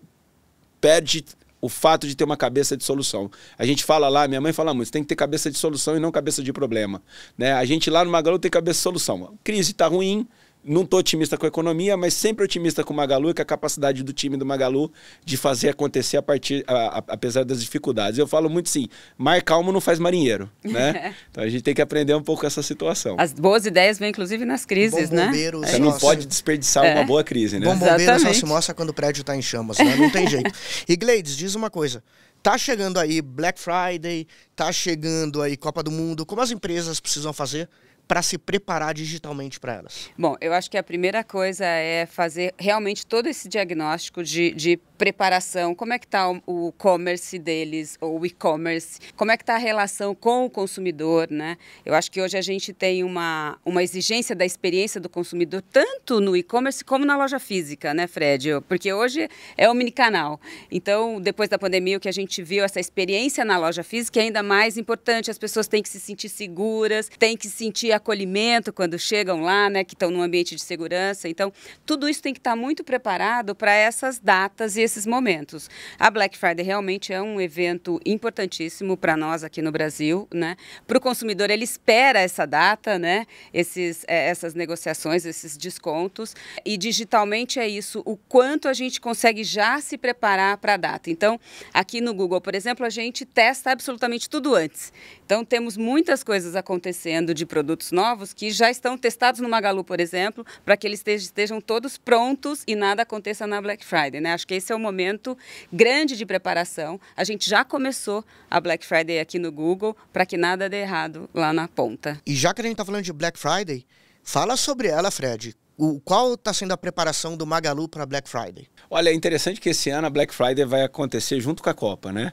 perde o fato de ter uma cabeça de solução. A gente fala lá, minha mãe fala muito, tem que ter cabeça de solução e não cabeça de problema. Né? A gente lá no Magalu tem cabeça de solução. A crise está ruim, não estou otimista com a economia, mas sempre otimista com o Magalu e com a capacidade do time do Magalu de fazer acontecer a partir, a, a, apesar das dificuldades. Eu falo muito assim, mar calmo não faz marinheiro, né? *laughs* então a gente tem que aprender um pouco essa situação. As boas ideias vêm inclusive nas crises, Bom né? É Você não pode desperdiçar é. uma boa crise, né? Bom bombeiro Exatamente. só se mostra quando o prédio está em chamas, né? Não tem jeito. *laughs* E Gleides, diz uma coisa. Tá chegando aí Black Friday, tá chegando aí Copa do Mundo. Como as empresas precisam fazer para se preparar digitalmente para elas? Bom, eu acho que a primeira coisa é fazer realmente todo esse diagnóstico de, de preparação? Como é que está o, comércio commerce deles, ou o e-commerce? Como é que está a relação com o consumidor, né? Eu acho que hoje a gente tem uma, uma exigência da experiência do consumidor, tanto no e-commerce como na loja física, né, Fred? Porque hoje é canal Então, depois da pandemia, o que a gente viu, essa experiência na loja física é ainda mais importante. As pessoas têm que se sentir seguras, têm que sentir acolhimento quando chegam lá, né, que estão num ambiente de segurança. Então, tudo isso tem que estar tá muito preparado para essas datas e nesses momentos. A Black Friday realmente é um evento importantíssimo para nós aqui no Brasil, né? Para o consumidor, ele espera essa data, né? Esses, é, essas negociações, esses descontos. E digitalmente é isso, o quanto a gente consegue já se preparar para a data. Então, aqui no Google, por exemplo, a gente testa absolutamente tudo antes. Então, temos muitas coisas acontecendo de produtos novos que já estão testados no Magalu, por exemplo, para que eles estejam todos prontos e nada aconteça na Black Friday, né? Acho que esse é o momento grande de preparação. A gente já começou a Black Friday aqui no Google para que nada dê errado lá na ponta. E já que a gente está falando de Black Friday, fala sobre ela, Fred. O, qual está sendo a preparação do Magalu para Black Friday? Olha, é interessante que esse ano a Black Friday vai acontecer junto com a Copa, né?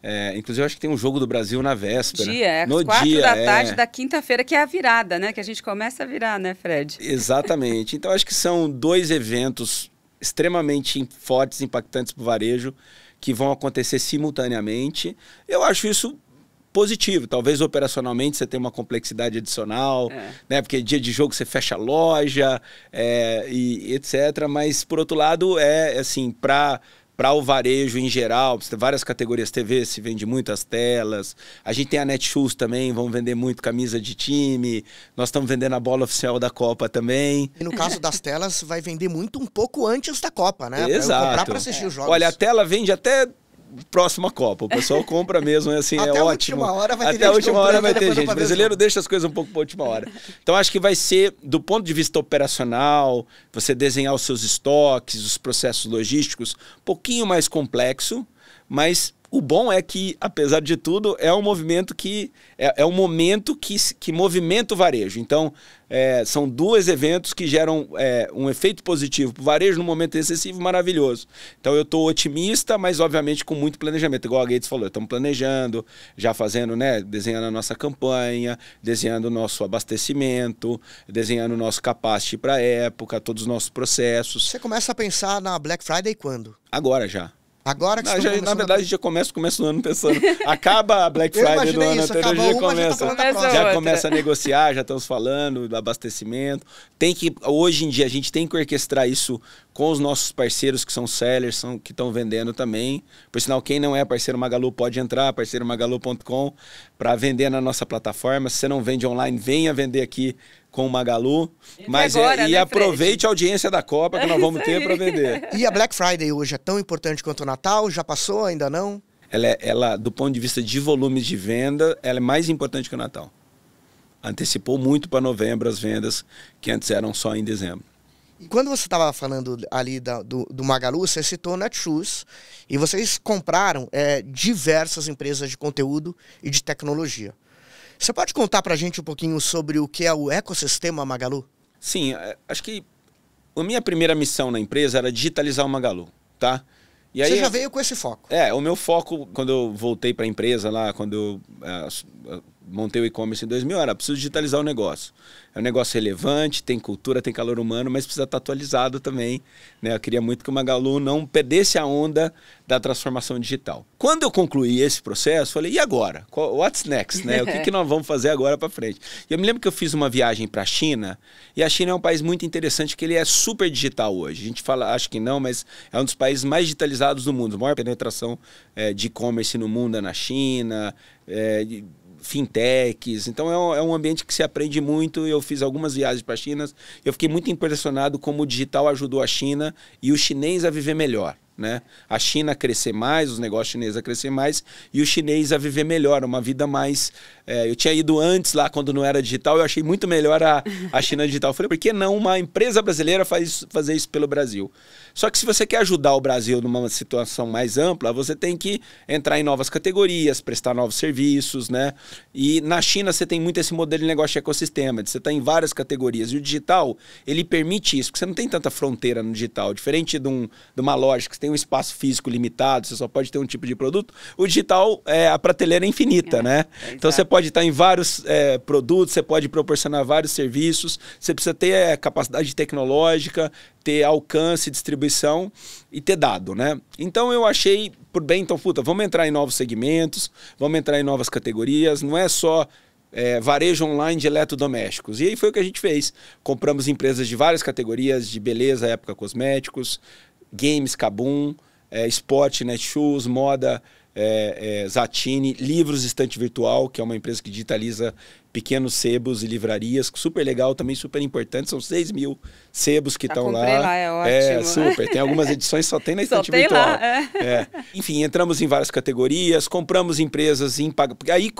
É, inclusive, acho que tem um jogo do Brasil na véspera. Dia, é, no quatro dia, da é. tarde é... da quinta-feira, que é a virada, né? Que a gente começa a virar, né, Fred? Exatamente. então, acho que são dois eventos extremamente fortes, impactantes para o varejo, que vão acontecer simultaneamente. Eu acho isso positivo. Talvez operacionalmente você tenha uma complexidade adicional, é. né? Porque dia de jogo você fecha a loja é, e etc. Mas por outro lado é assim para para o varejo em geral, várias categorias TV, se vende muitas telas. A gente tem a Netshoes também, vão vender muito camisa de time. Nós estamos vendendo a bola oficial da Copa também. E no caso das telas, vai vender muito um pouco antes da Copa, né? Exato. Pra eu comprar para assistir é. os jogos. Olha, a tela vende até próxima Copa. O pessoal compra mesmo, é assim, Até é ótimo. Até a última hora vai ter Até gente. a última hora vai ter gente. O brasileiro deixa as coisas um pouco para última hora. Então acho que vai ser, do ponto de vista operacional, você desenhar os seus estoques, os processos logísticos, um pouquinho mais complexo, mas o bom é que, apesar de tudo, é um movimento que. É, é um momento que, que movimenta o varejo. Então, é, são dois eventos que geram é, um efeito positivo para o varejo no momento excessivo maravilhoso. Então, eu estou otimista, mas obviamente com muito planejamento. Igual a Gates falou, estamos planejando, já fazendo, né? Desenhando a nossa campanha, desenhando o nosso abastecimento, desenhando o nosso capacity para a época, todos os nossos processos. Você começa a pensar na Black Friday quando? Agora já. Agora que não, já, Na verdade, a... já começa, começa o ano pensando. Acaba a Black Friday do ano anterior, já tá começa. Já, começa já começa a negociar, já estamos falando do abastecimento. Tem que, hoje em dia, a gente tem que orquestrar isso com os nossos parceiros que são sellers, são, que estão vendendo também. Por sinal, quem não é parceiro Magalu pode entrar, parceiromagalu.com, para vender na nossa plataforma. Se você não vende online, venha vender aqui com o Magalu. Mas é, agora, é, e né, aproveite Fred? a audiência da Copa que nós *laughs* é vamos ter para vender. E a Black Friday hoje é tão importante quanto o Natal? Já passou? Ainda não? Ela, é, ela, do ponto de vista de volumes de venda, ela é mais importante que o Natal. Antecipou muito para novembro as vendas que antes eram só em dezembro. E quando você estava falando ali da, do, do, Magalu, você citou Netshoes e vocês compraram é, diversas empresas de conteúdo e de tecnologia. Você pode contar para a gente um pouquinho sobre o que é o ecossistema Magalu? Sim, é, acho que a minha primeira missão na empresa era digitalizar o Magalu, tá? E aí, Você já veio com esse foco? É, o meu foco quando eu voltei para a empresa lá, quando eu é, montei o e-commerce em 2000 era preciso digitalizar o negócio. É um negócio relevante, tem cultura, tem calor humano, mas precisa estar tá atualizado também. Né? Eu queria muito que o Magalu não perdesse a onda da transformação digital. Quando eu concluí esse processo, falei, e agora? What's next? Né? O que, que nós vamos fazer agora para frente? E eu me lembro que eu fiz uma viagem para a China, e a China é um país muito interessante, que ele é super digital hoje. A gente fala, acho que não, mas é um dos países mais digitalizados do mundo. A maior penetração é, de e-commerce no mundo é na China. É, fintechs. Então é um, é um, ambiente que se aprende muito. Eu fiz algumas viagens para a China. Eu fiquei muito impressionado como o digital ajudou a China e o chinês a viver melhor né? A China a crescer mais, os negócios chineses a crescer mais e o chinês a viver melhor, uma vida mais. É, eu tinha ido antes lá quando não era digital, eu achei muito melhor a, a China digital. Eu falei, por que não uma empresa brasileira faz, fazer isso pelo Brasil? Só que se você quer ajudar o Brasil numa situação mais ampla, você tem que entrar em novas categorias, prestar novos serviços, né? E na China você tem muito esse modelo de negócio de ecossistema, de você está em várias categorias. E o digital, ele permite isso, porque você não tem tanta fronteira no digital, diferente de, um, de uma lógica, você tem tem um espaço físico limitado, você só pode ter um tipo de produto, o digital, é, a prateleira é infinita, é, né? É então você pode estar em vários é, produtos, você pode proporcionar vários serviços, você precisa ter é, capacidade tecnológica, ter alcance, distribuição e ter dado, né? Então eu achei por bem, então, puta, vamos entrar em novos segmentos, vamos entrar em novas categorias, não é só é, varejo online de eletrodomésticos. E aí foi o que a gente fez. Compramos empresas de várias categorias, de beleza, época cosméticos, games Kabum, é, esporte Netshoes, né, moda é, é, Zatini, livros Estante Virtual, que é uma empresa que digitaliza pequenos sebos e livrarias, super legal, também super importante, são 6 mil sebos que estão lá. lá. É, é ótimo. é super, tem algumas *laughs* edições só tem na Estante Virtual. Lá, é. é. Enfim, entramos em várias categorias, compramos empresas em paga, aí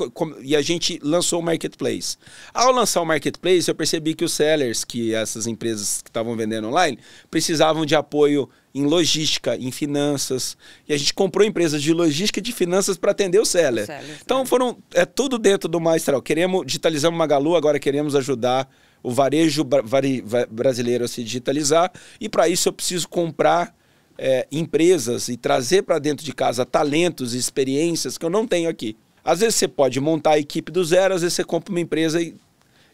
e a gente lançou o marketplace. Ao lançar o marketplace, eu percebi que os sellers, que essas empresas que estavam vendendo online, precisavam de apoio em logística, em finanças. E a gente comprou empresas de logística e de finanças para atender o seller. o seller. Então é. foram é tudo dentro do Maestral. Queremos o Magalu, agora queremos ajudar o varejo vari, brasileiro a se digitalizar. E para isso eu preciso comprar é, empresas e trazer para dentro de casa talentos e experiências que eu não tenho aqui. Às vezes você pode montar a equipe do zero, às vezes você compra uma empresa e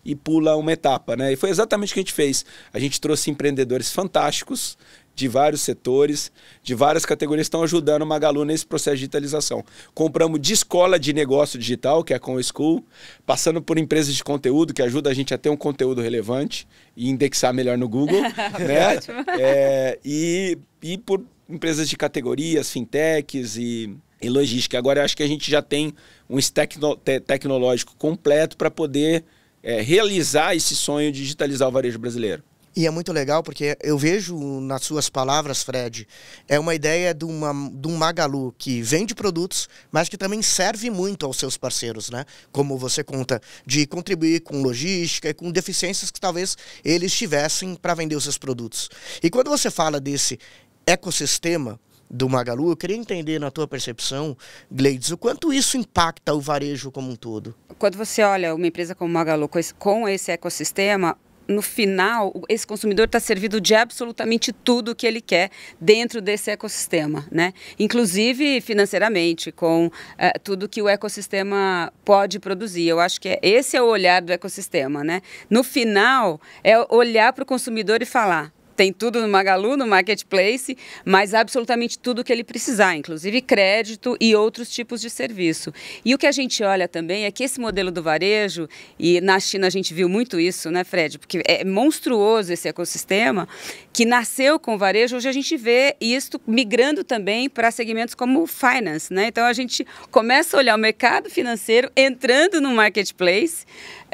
e pula uma etapa, né? E foi exatamente o que a gente fez. A gente trouxe empreendedores fantásticos de vários setores, de várias categorias, estão ajudando o Magalu nesse processo de digitalização. Compramos de escola de negócio digital, que é a ComSchool, passando por empresas de conteúdo, que ajuda a gente a ter um conteúdo relevante e indexar melhor no Google, *laughs* né? É, é, e, e por empresas de categorias, fintechs e, e logística. Agora, acho que a gente já tem um stack te tecnológico completo para poder é, realizar esse sonho de digitalizar o varejo brasileiro. E é muito legal porque eu vejo nas suas palavras, Fred, é uma ideia de, uma, de um Magalu que vende produtos, mas que também serve muito aos seus parceiros, né? Como você conta, de contribuir com logística e com deficiências que talvez eles tivessem para vender os seus produtos. E quando você fala desse ecossistema, do Magalu, eu queria entender na tua percepção, Gleides, o quanto isso impacta o varejo como um todo. Quando você olha uma empresa como Magalu com esse ecossistema, no final, esse consumidor está servido de absolutamente tudo o que ele quer dentro desse ecossistema, né? Inclusive financeiramente, com é, tudo que o ecossistema pode produzir. Eu acho que é, esse é o olhar do ecossistema, né? No final, é olhar para o consumidor e falar: tem tudo no Magalu, no Marketplace, mas absolutamente tudo que ele precisar, inclusive crédito e outros tipos de serviço. E o que a gente olha também é que esse modelo do varejo, e na China a gente viu muito isso, né, Fred? Porque é monstruoso esse ecossistema que nasceu com o varejo, hoje a gente vê isso migrando também para segmentos como finance, né? Então a gente começa a olhar o mercado financeiro entrando no marketplace,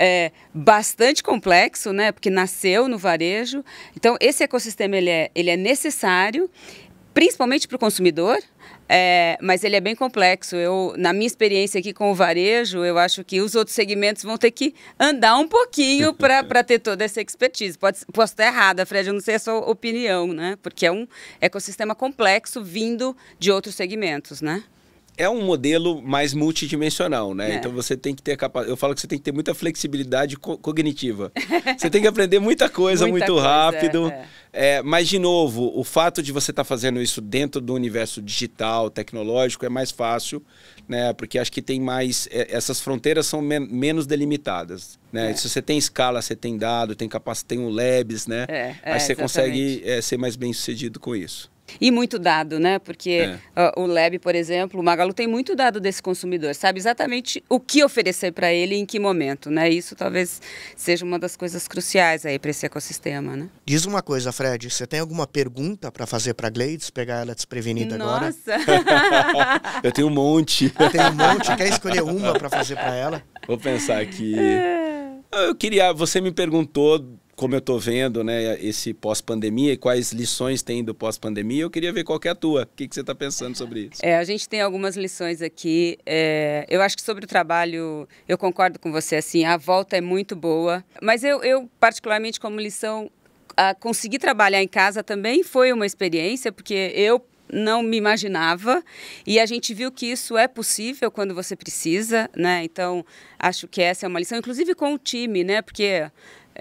é, bastante complexo, né? Porque nasceu no varejo. Então esse ecossistema ele é, ele é necessário, principalmente para o consumidor, é, mas ele é bem complexo. Eu, na minha experiência aqui com o varejo, eu acho que os outros segmentos vão ter que andar um pouquinho *laughs* para ter toda essa expertise. Pode, posso estar errada, Fred, eu não sei a sua opinião, né? Porque é um ecossistema complexo vindo de outros segmentos, né? é um modelo mais multidimensional, né? É. Então você tem que ter capacidade. Eu falo que você tem que ter muita flexibilidade co cognitiva. *laughs* você tem que aprender muita coisa muita muito coisa, rápido. É. É, é mas, de novo, o fato de você estar tá fazendo isso dentro do universo digital, tecnológico, é mais fácil, né? Porque acho que tem mais. É, essas fronteiras são men menos delimitadas. Né? É. Se você tem escala, você tem dado, tem capacidade, tem o um labs, né? Aí você exatamente. consegue ser mais bem sucedido com isso. E muito dado, né? Porque é. uh, o Leb, por exemplo, o Magalu tem muito dado desse consumidor, sabe exatamente o que oferecer para ele em que momento, né? Isso talvez seja uma das coisas cruciais aí para esse ecossistema, né? Diz uma coisa, Fred, você tem alguma pergunta para fazer para Gleides, pegar ela desprevenida Nossa. agora? *laughs* Eu tenho um monte. Eu tenho um monte, quer escolher uma para fazer para ela? Vou pensar aqui. É. Eu queria, você me perguntou como eu estou vendo né, esse pós-pandemia e quais lições tem do pós-pandemia, eu queria ver qual que é a tua. O que, que você está pensando sobre isso? É, a gente tem algumas lições aqui. É, eu acho que sobre o trabalho, eu concordo com você, assim, a volta é muito boa. Mas eu, eu particularmente, como lição, conseguir trabalhar em casa também foi uma experiência, porque eu não me imaginava e a gente viu que isso é possível quando você precisa, né? Então acho que essa é uma lição, inclusive com o time, né? Porque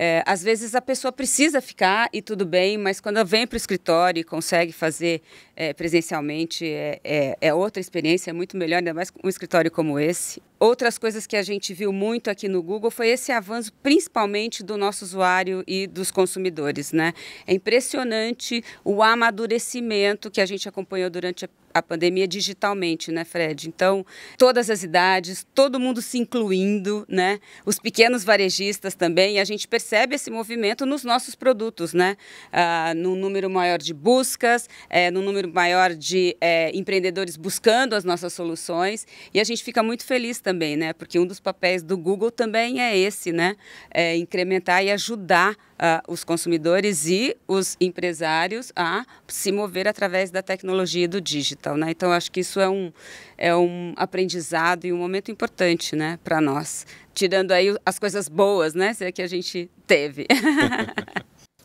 é, às vezes a pessoa precisa ficar e tudo bem, mas quando ela vem para o escritório e consegue fazer é, presencialmente, é, é, é, outra experiência, é muito melhor, ainda mais um escritório como esse. Outras coisas que a gente viu muito aqui no Google foi esse avanço, principalmente do nosso usuário e dos consumidores. Né? É impressionante o amadurecimento que a gente acompanhou durante a a pandemia digitalmente, né, Fred? Então, todas as idades, todo mundo se incluindo, né? Os pequenos varejistas também, a gente percebe esse movimento nos nossos produtos, né? Ah, número maior de buscas, é, número maior de é, empreendedores buscando as nossas soluções. E a gente fica muito feliz também, né? Porque um dos papéis do Google também é esse, né? É incrementar e ajudar uh, os consumidores e os empresários a se mover através da tecnologia e do digital. Né? Então, acho que isso é um, é um aprendizado e um momento importante né, para nós, tirando aí as coisas boas né, é que a gente teve. *laughs*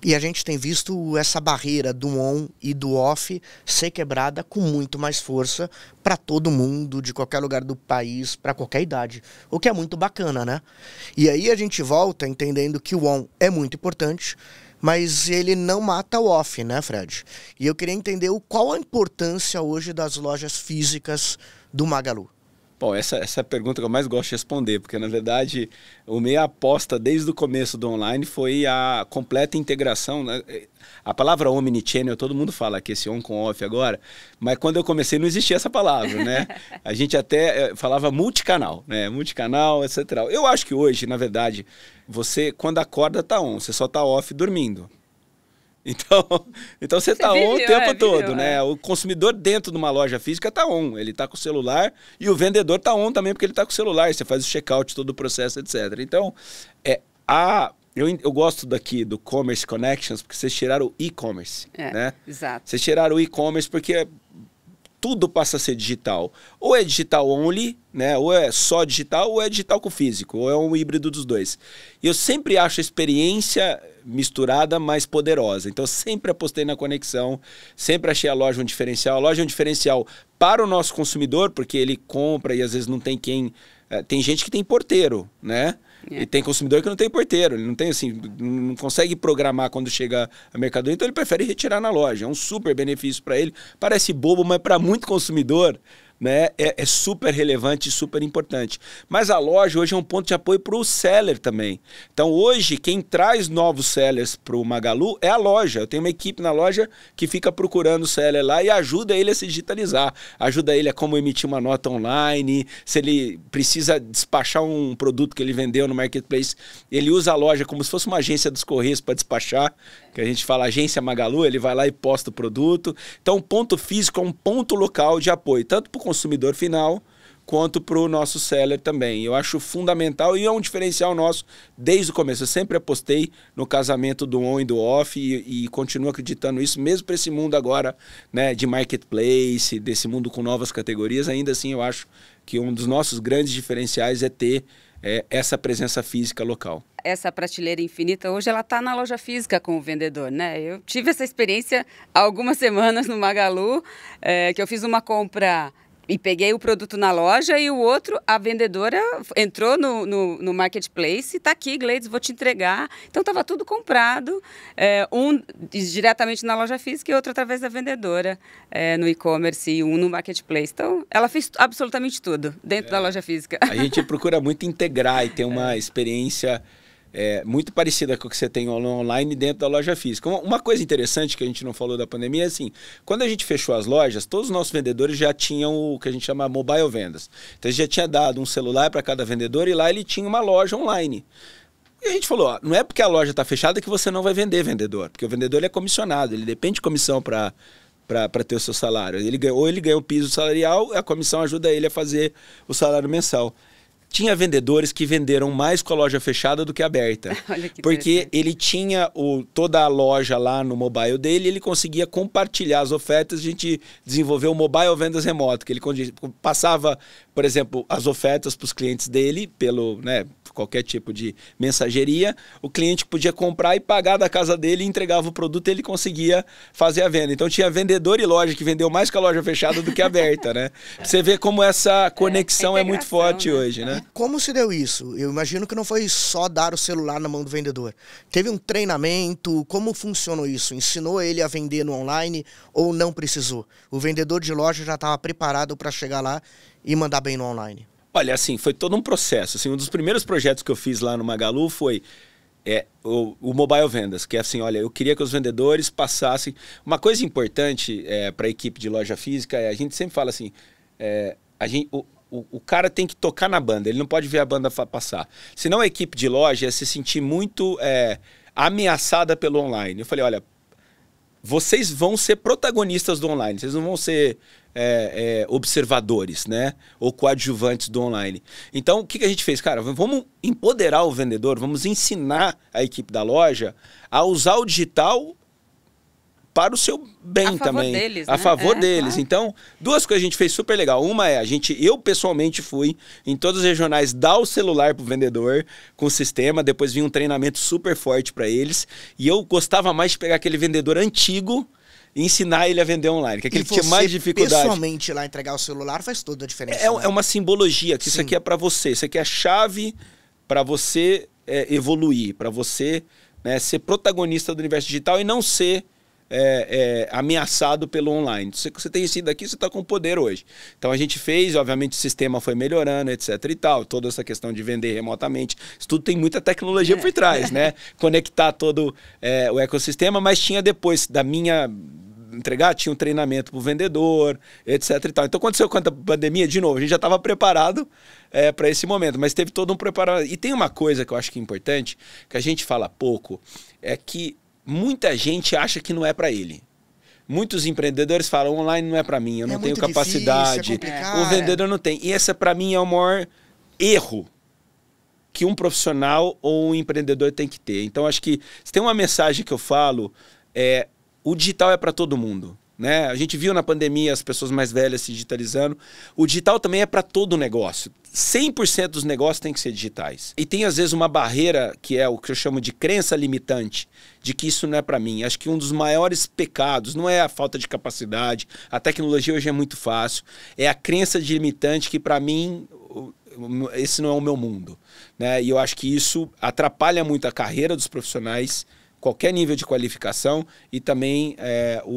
E a gente tem visto essa barreira do on e do off ser quebrada com muito mais força para todo mundo, de qualquer lugar do país, para qualquer idade. O que é muito bacana, né? E aí a gente volta entendendo que o on é muito importante, mas ele não mata o off, né, Fred? E eu queria entender qual a importância hoje das lojas físicas do Magalu. Bom, essa, essa é a pergunta que eu mais gosto de responder, porque na verdade o meia aposta desde o começo do online foi a completa integração. Né? A palavra omnichannel, todo mundo fala que esse on com off agora, mas quando eu comecei não existia essa palavra, né? *laughs* a gente até eh, falava multicanal, né? Multicanal, etc. Eu acho que hoje, na verdade, você quando acorda tá on, você só tá off dormindo. *laughs* Então, então você está on o tempo é, todo, viveu, né? É. O consumidor dentro de uma loja física está on, ele está com o celular e o vendedor está on também porque ele está com o celular, você faz o check-out, todo o processo, etc. Então, é, a, eu, eu gosto daqui do Commerce Connections porque vocês tiraram o e-commerce, é, né? Exato. Vocês tiraram o e-commerce porque tudo passa a ser digital. Ou é digital only, né? Ou é só digital, ou é digital com físico, ou é um híbrido dos dois. E eu sempre acho a experiência misturada, mas poderosa. Então sempre apostei na conexão, sempre achei a loja um diferencial. A loja é um diferencial para o nosso consumidor, porque ele compra e às vezes não tem quem. Eh, tem gente que tem porteiro, né? É. E tem consumidor que não tem porteiro, ele não tem assim, não consegue programar quando chega a mercadoria, então ele prefere retirar na loja. É um super benefício para ele. Parece bobo, mas para muito consumidor, né, é, é super relevante e super importante. Mas a loja hoje é um ponto de apoio para o seller também. Então hoje, quem traz novos sellers para o Magalu é a loja. Eu tenho uma equipe na loja que fica procurando o seller lá e ajuda ele a se digitalizar, ajuda ele a como emitir uma nota online, se ele precisa despachar um produto que ele vendeu no marketplace, ele usa a loja como se fosse uma agência dos Correios para despachar que a gente fala agência Magalu, ele vai lá e posta o produto. Então, o ponto físico é um ponto local de apoio, tanto para o consumidor final quanto para o nosso seller também. Eu acho fundamental e é um diferencial nosso desde o começo. Eu sempre apostei no casamento do on e do off e, e continuo acreditando nisso, mesmo para esse mundo agora né, de marketplace, desse mundo com novas categorias. Ainda assim, eu acho que um dos nossos grandes diferenciais é ter é, essa presença física local. Essa prateleira infinita hoje ela está na loja física com o vendedor, né? Eu tive essa experiência há algumas semanas no Magalu, é, que eu fiz uma compra e peguei o produto na loja e o outro, a vendedora entrou no, no, no marketplace, está aqui, Gleides, vou te entregar. Então estava tudo comprado, é, um diretamente na loja física e outro através da vendedora é, no e-commerce e um no marketplace. Então ela fez absolutamente tudo dentro é. da loja física. A gente *laughs* procura muito integrar e ter uma é. experiência é, muito parecida com o que você tem online dentro da loja física. Uma coisa interessante que a gente não falou da pandemia é assim: quando a gente fechou as lojas, todos os nossos vendedores já tinham o que a gente chama mobile vendas. Então a gente já tinha dado um celular para cada vendedor e lá ele tinha uma loja online. E a gente falou, ó, não é porque a loja está fechada que você não vai vender vendedor, porque o vendedor ele é comissionado, ele depende de comissão para para ter o seu salário. Ele, ou ele ganha o piso salarial, a comissão ajuda ele a fazer o salário mensal tinha vendedores que venderam mais com a loja fechada do que aberta. *laughs* que porque ele tinha o, toda a loja lá no mobile dele, ele conseguia compartilhar as ofertas. A gente desenvolveu o mobile vendas remoto, que ele passava, por exemplo, as ofertas para os clientes dele pelo, né, qualquer tipo de mensageria, o cliente podia comprar e pagar da casa dele, entregava o produto e ele conseguia fazer a venda. Então tinha vendedor e loja que vendeu mais com a loja fechada do que aberta, né? *laughs* Você vê como é, essa conexão é, é muito forte né? hoje, né? Como se deu isso? Eu imagino que não foi só dar o celular na mão do vendedor. Teve um treinamento, como funcionou isso? Ensinou ele a vender no online ou não precisou? O vendedor de loja já estava preparado para chegar lá e mandar bem no online? Olha, assim, foi todo um processo. Assim, um dos primeiros projetos que eu fiz lá no Magalu foi é, o, o Mobile Vendas, que é assim, olha, eu queria que os vendedores passassem... Uma coisa importante é, para a equipe de loja física é, a gente sempre fala assim, é, a gente, o, o, o, cara tem que tocar na banda, ele não pode ver a banda passar. Senão a equipe de loja ia se sentir muito é, ameaçada pelo online. Eu falei, olha, vocês vão ser protagonistas do online, vocês não vão ser é, é, observadores, né? Ou coadjuvantes do online. Então, o que, que a gente fez? Cara, vamos empoderar o vendedor, vamos ensinar a equipe da loja a usar o digital para o seu bem a também. Deles, né? A favor é, deles. Claro. Então, duas coisas a gente fez super legal. Uma é, a gente, eu pessoalmente fui em todos os regionais dar o celular pro vendedor com o sistema, depois vinha um treinamento super forte para eles. E eu gostava mais de pegar aquele vendedor antigo ensinar ele a vender online, que é aquele que tinha mais dificuldade. pessoalmente lá entregar o celular faz toda a diferença. É, né? é uma simbologia, que Sim. isso aqui é para você, isso aqui é a chave para você é, evoluir, para você né, ser protagonista do universo digital e não ser é, é, ameaçado pelo online. Você, você tem sido aqui, você está com poder hoje. Então a gente fez, obviamente o sistema foi melhorando, etc e tal. Toda essa questão de vender remotamente, isso tudo tem muita tecnologia é. por trás, né? *laughs* Conectar todo é, o ecossistema, mas tinha depois da minha entregar, tinha um treinamento para o vendedor, etc. E tal. Então, aconteceu quando a pandemia, de novo, a gente já estava preparado é, para esse momento, mas teve todo um preparo. E tem uma coisa que eu acho que é importante, que a gente fala pouco, é que muita gente acha que não é para ele. Muitos empreendedores falam online não é para mim, eu é não é tenho capacidade. Difícil, é o é. vendedor não tem. E essa para mim é o maior erro que um profissional ou um empreendedor tem que ter. Então acho que se tem uma mensagem que eu falo é o digital é para todo mundo. Né? A gente viu na pandemia as pessoas mais velhas se digitalizando. O digital também é para todo negócio. 100% dos negócios têm que ser digitais. E tem às vezes uma barreira que é o que eu chamo de crença limitante, de que isso não é para mim. Acho que um dos maiores pecados não é a falta de capacidade, a tecnologia hoje é muito fácil, é a crença de limitante que para mim esse não é o meu mundo, né? E eu acho que isso atrapalha muito a carreira dos profissionais qualquer nível de qualificação e também é, o,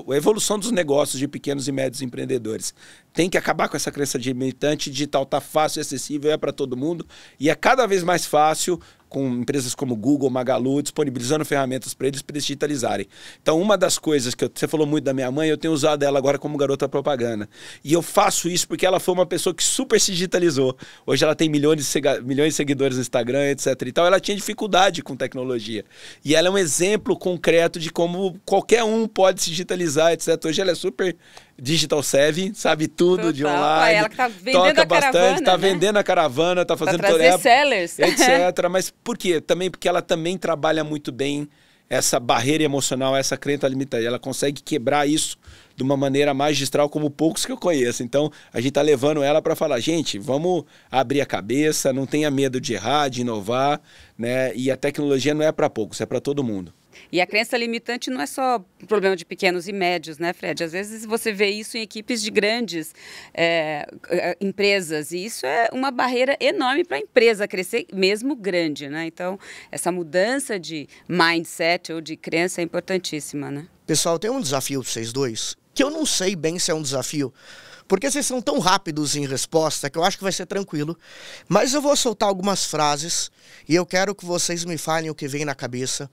o, o, a evolução dos negócios de pequenos e médios empreendedores. Tem que acabar com essa crença de limitante, digital está fácil, acessível, é para todo mundo e é cada vez mais fácil com empresas como Google, Magalu, disponibilizando ferramentas para eles para eles digitalizarem. Então, uma das coisas que eu, você falou muito da minha mãe, eu tenho usado ela agora como garota propaganda. E eu faço isso porque ela foi uma pessoa que super se digitalizou. Hoje ela tem milhões de, milhões de seguidores no Instagram, etc. E tal. Ela tinha dificuldade com tecnologia. E ela é um exemplo concreto de como qualquer um pode se digitalizar, etc. Hoje ela é super digital savvy, sabe tudo Total. de online. Ela tá toca bastante, está né? vendendo a caravana, está fazendo pra trazer sellers. *laughs* etc. Mas por quê? Também porque ela também trabalha muito bem essa barreira emocional, essa crença limitada. Ela consegue quebrar isso de uma maneira magistral como poucos que eu conheço. Então, a gente está levando ela para falar, gente, vamos abrir a cabeça, não tenha medo de errar, de inovar, né? E a tecnologia não é para poucos, é para todo mundo. E a crença limitante não é só problema de pequenos e médios, né, Fred? Às vezes você vê isso em equipes de grandes é, é empresas, e isso é uma barreira enorme para a empresa crescer, mesmo grande, né? Então, essa mudança de mindset ou de crença é importantíssima, né? Pessoal, tem um desafio para vocês dois, que eu não sei bem se é um desafio, porque vocês são tão rápidos em resposta que eu acho que vai ser tranquilo. Mas eu vou soltar algumas frases e eu quero que vocês me falem o que vem na cabeça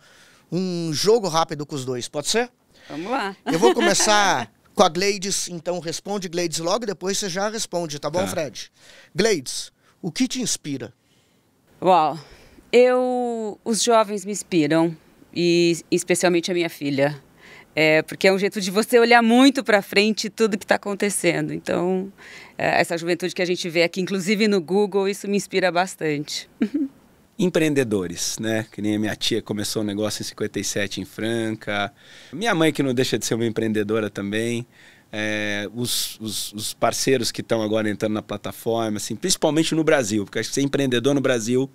um jogo rápido com os dois, pode ser? Vamos lá. Eu vou começar *laughs* com a Gleides, então responde Gleides logo, depois você já responde, tá bom, tá. Fred? Gleides, o que te inspira? Uau, eu, os jovens me inspiram, e especialmente a minha filha. É, porque é um jeito de você olhar muito para frente tudo que está acontecendo. Então, é, essa juventude que a gente vê aqui, inclusive no Google, isso me inspira bastante. *laughs* empreendedores, né? Que nem a minha tia começou um negócio em 57 em Franca, minha mãe que não deixa de ser uma empreendedora também, é, os, os, os, parceiros que estão agora entrando na plataforma, assim, principalmente no Brasil, porque acho que ser empreendedor no Brasil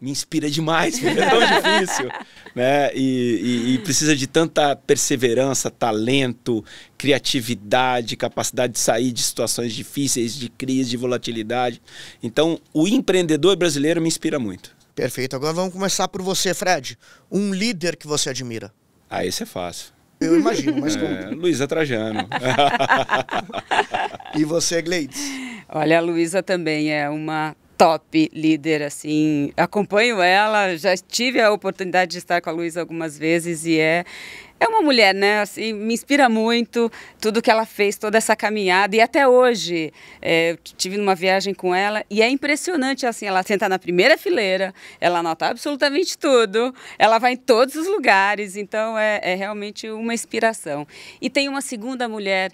me inspira demais, porque é tão *laughs* difícil, né? E, e, e, precisa de tanta perseverança, talento, criatividade, capacidade de sair de situações difíceis, de crise, de volatilidade. Então, o empreendedor brasileiro me inspira muito. Perfeito. Agora vamos começar por você, Fred. Um líder que você admira. Ah, esse é fácil. Eu imagino, mas é, como? É, Luísa Trajano. *laughs* e você, Gleides? Olha, a Luísa também é uma top líder, assim. Acompanho ela, já tive a oportunidade de estar com a Luísa algumas vezes e é, é uma mulher, né? Assim, me inspira muito tudo que ela fez, toda essa caminhada. E até hoje, é, tive numa viagem com ela e é impressionante, assim, ela senta na primeira fileira, ela anota absolutamente tudo, ela vai em todos os lugares, então é, é realmente uma inspiração. E tem uma segunda mulher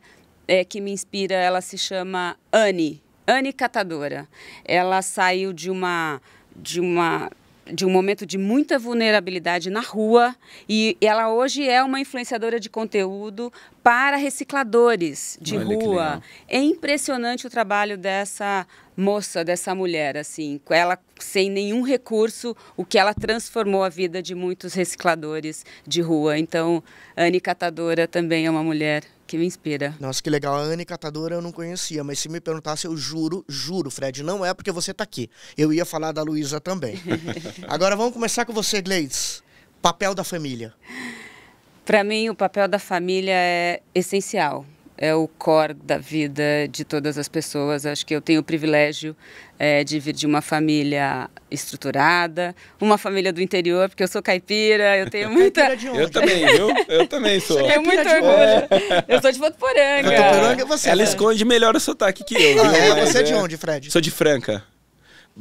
é, que me inspira, ela se chama Anne, Anne Catadora. Ela saiu de uma de uma de um momento de muita vulnerabilidade na rua e ela hoje é uma influenciadora de conteúdo para recicladores de Olha rua. É impressionante o trabalho dessa moça, dessa mulher, assim, ela sem nenhum recurso, o que ela transformou a vida de muitos recicladores de rua. Então, Anne Catadora também é uma mulher que me inspira. Nossa, que legal. A Anne Catadora eu não conhecia, mas se me perguntasse, eu juro, juro, Fred, não é porque você está aqui. Eu ia falar da Luísa também. *laughs* Agora vamos começar com você, Gleides. Papel da família. Para mim, o papel da família é essencial é o core da vida de todas as pessoas. Acho que eu tenho o privilégio é, de vir de uma família estruturada, uma família do interior, porque eu sou caipira, eu tenho *laughs* muita. eu também, viu? Eu também *laughs* sou. Eu muito orgulho. Eu sou de Votoporanga é você. Ela é. esconde melhor o sotaque que eu. Ah, é, você é de é. onde, Fred? Sou de Franca.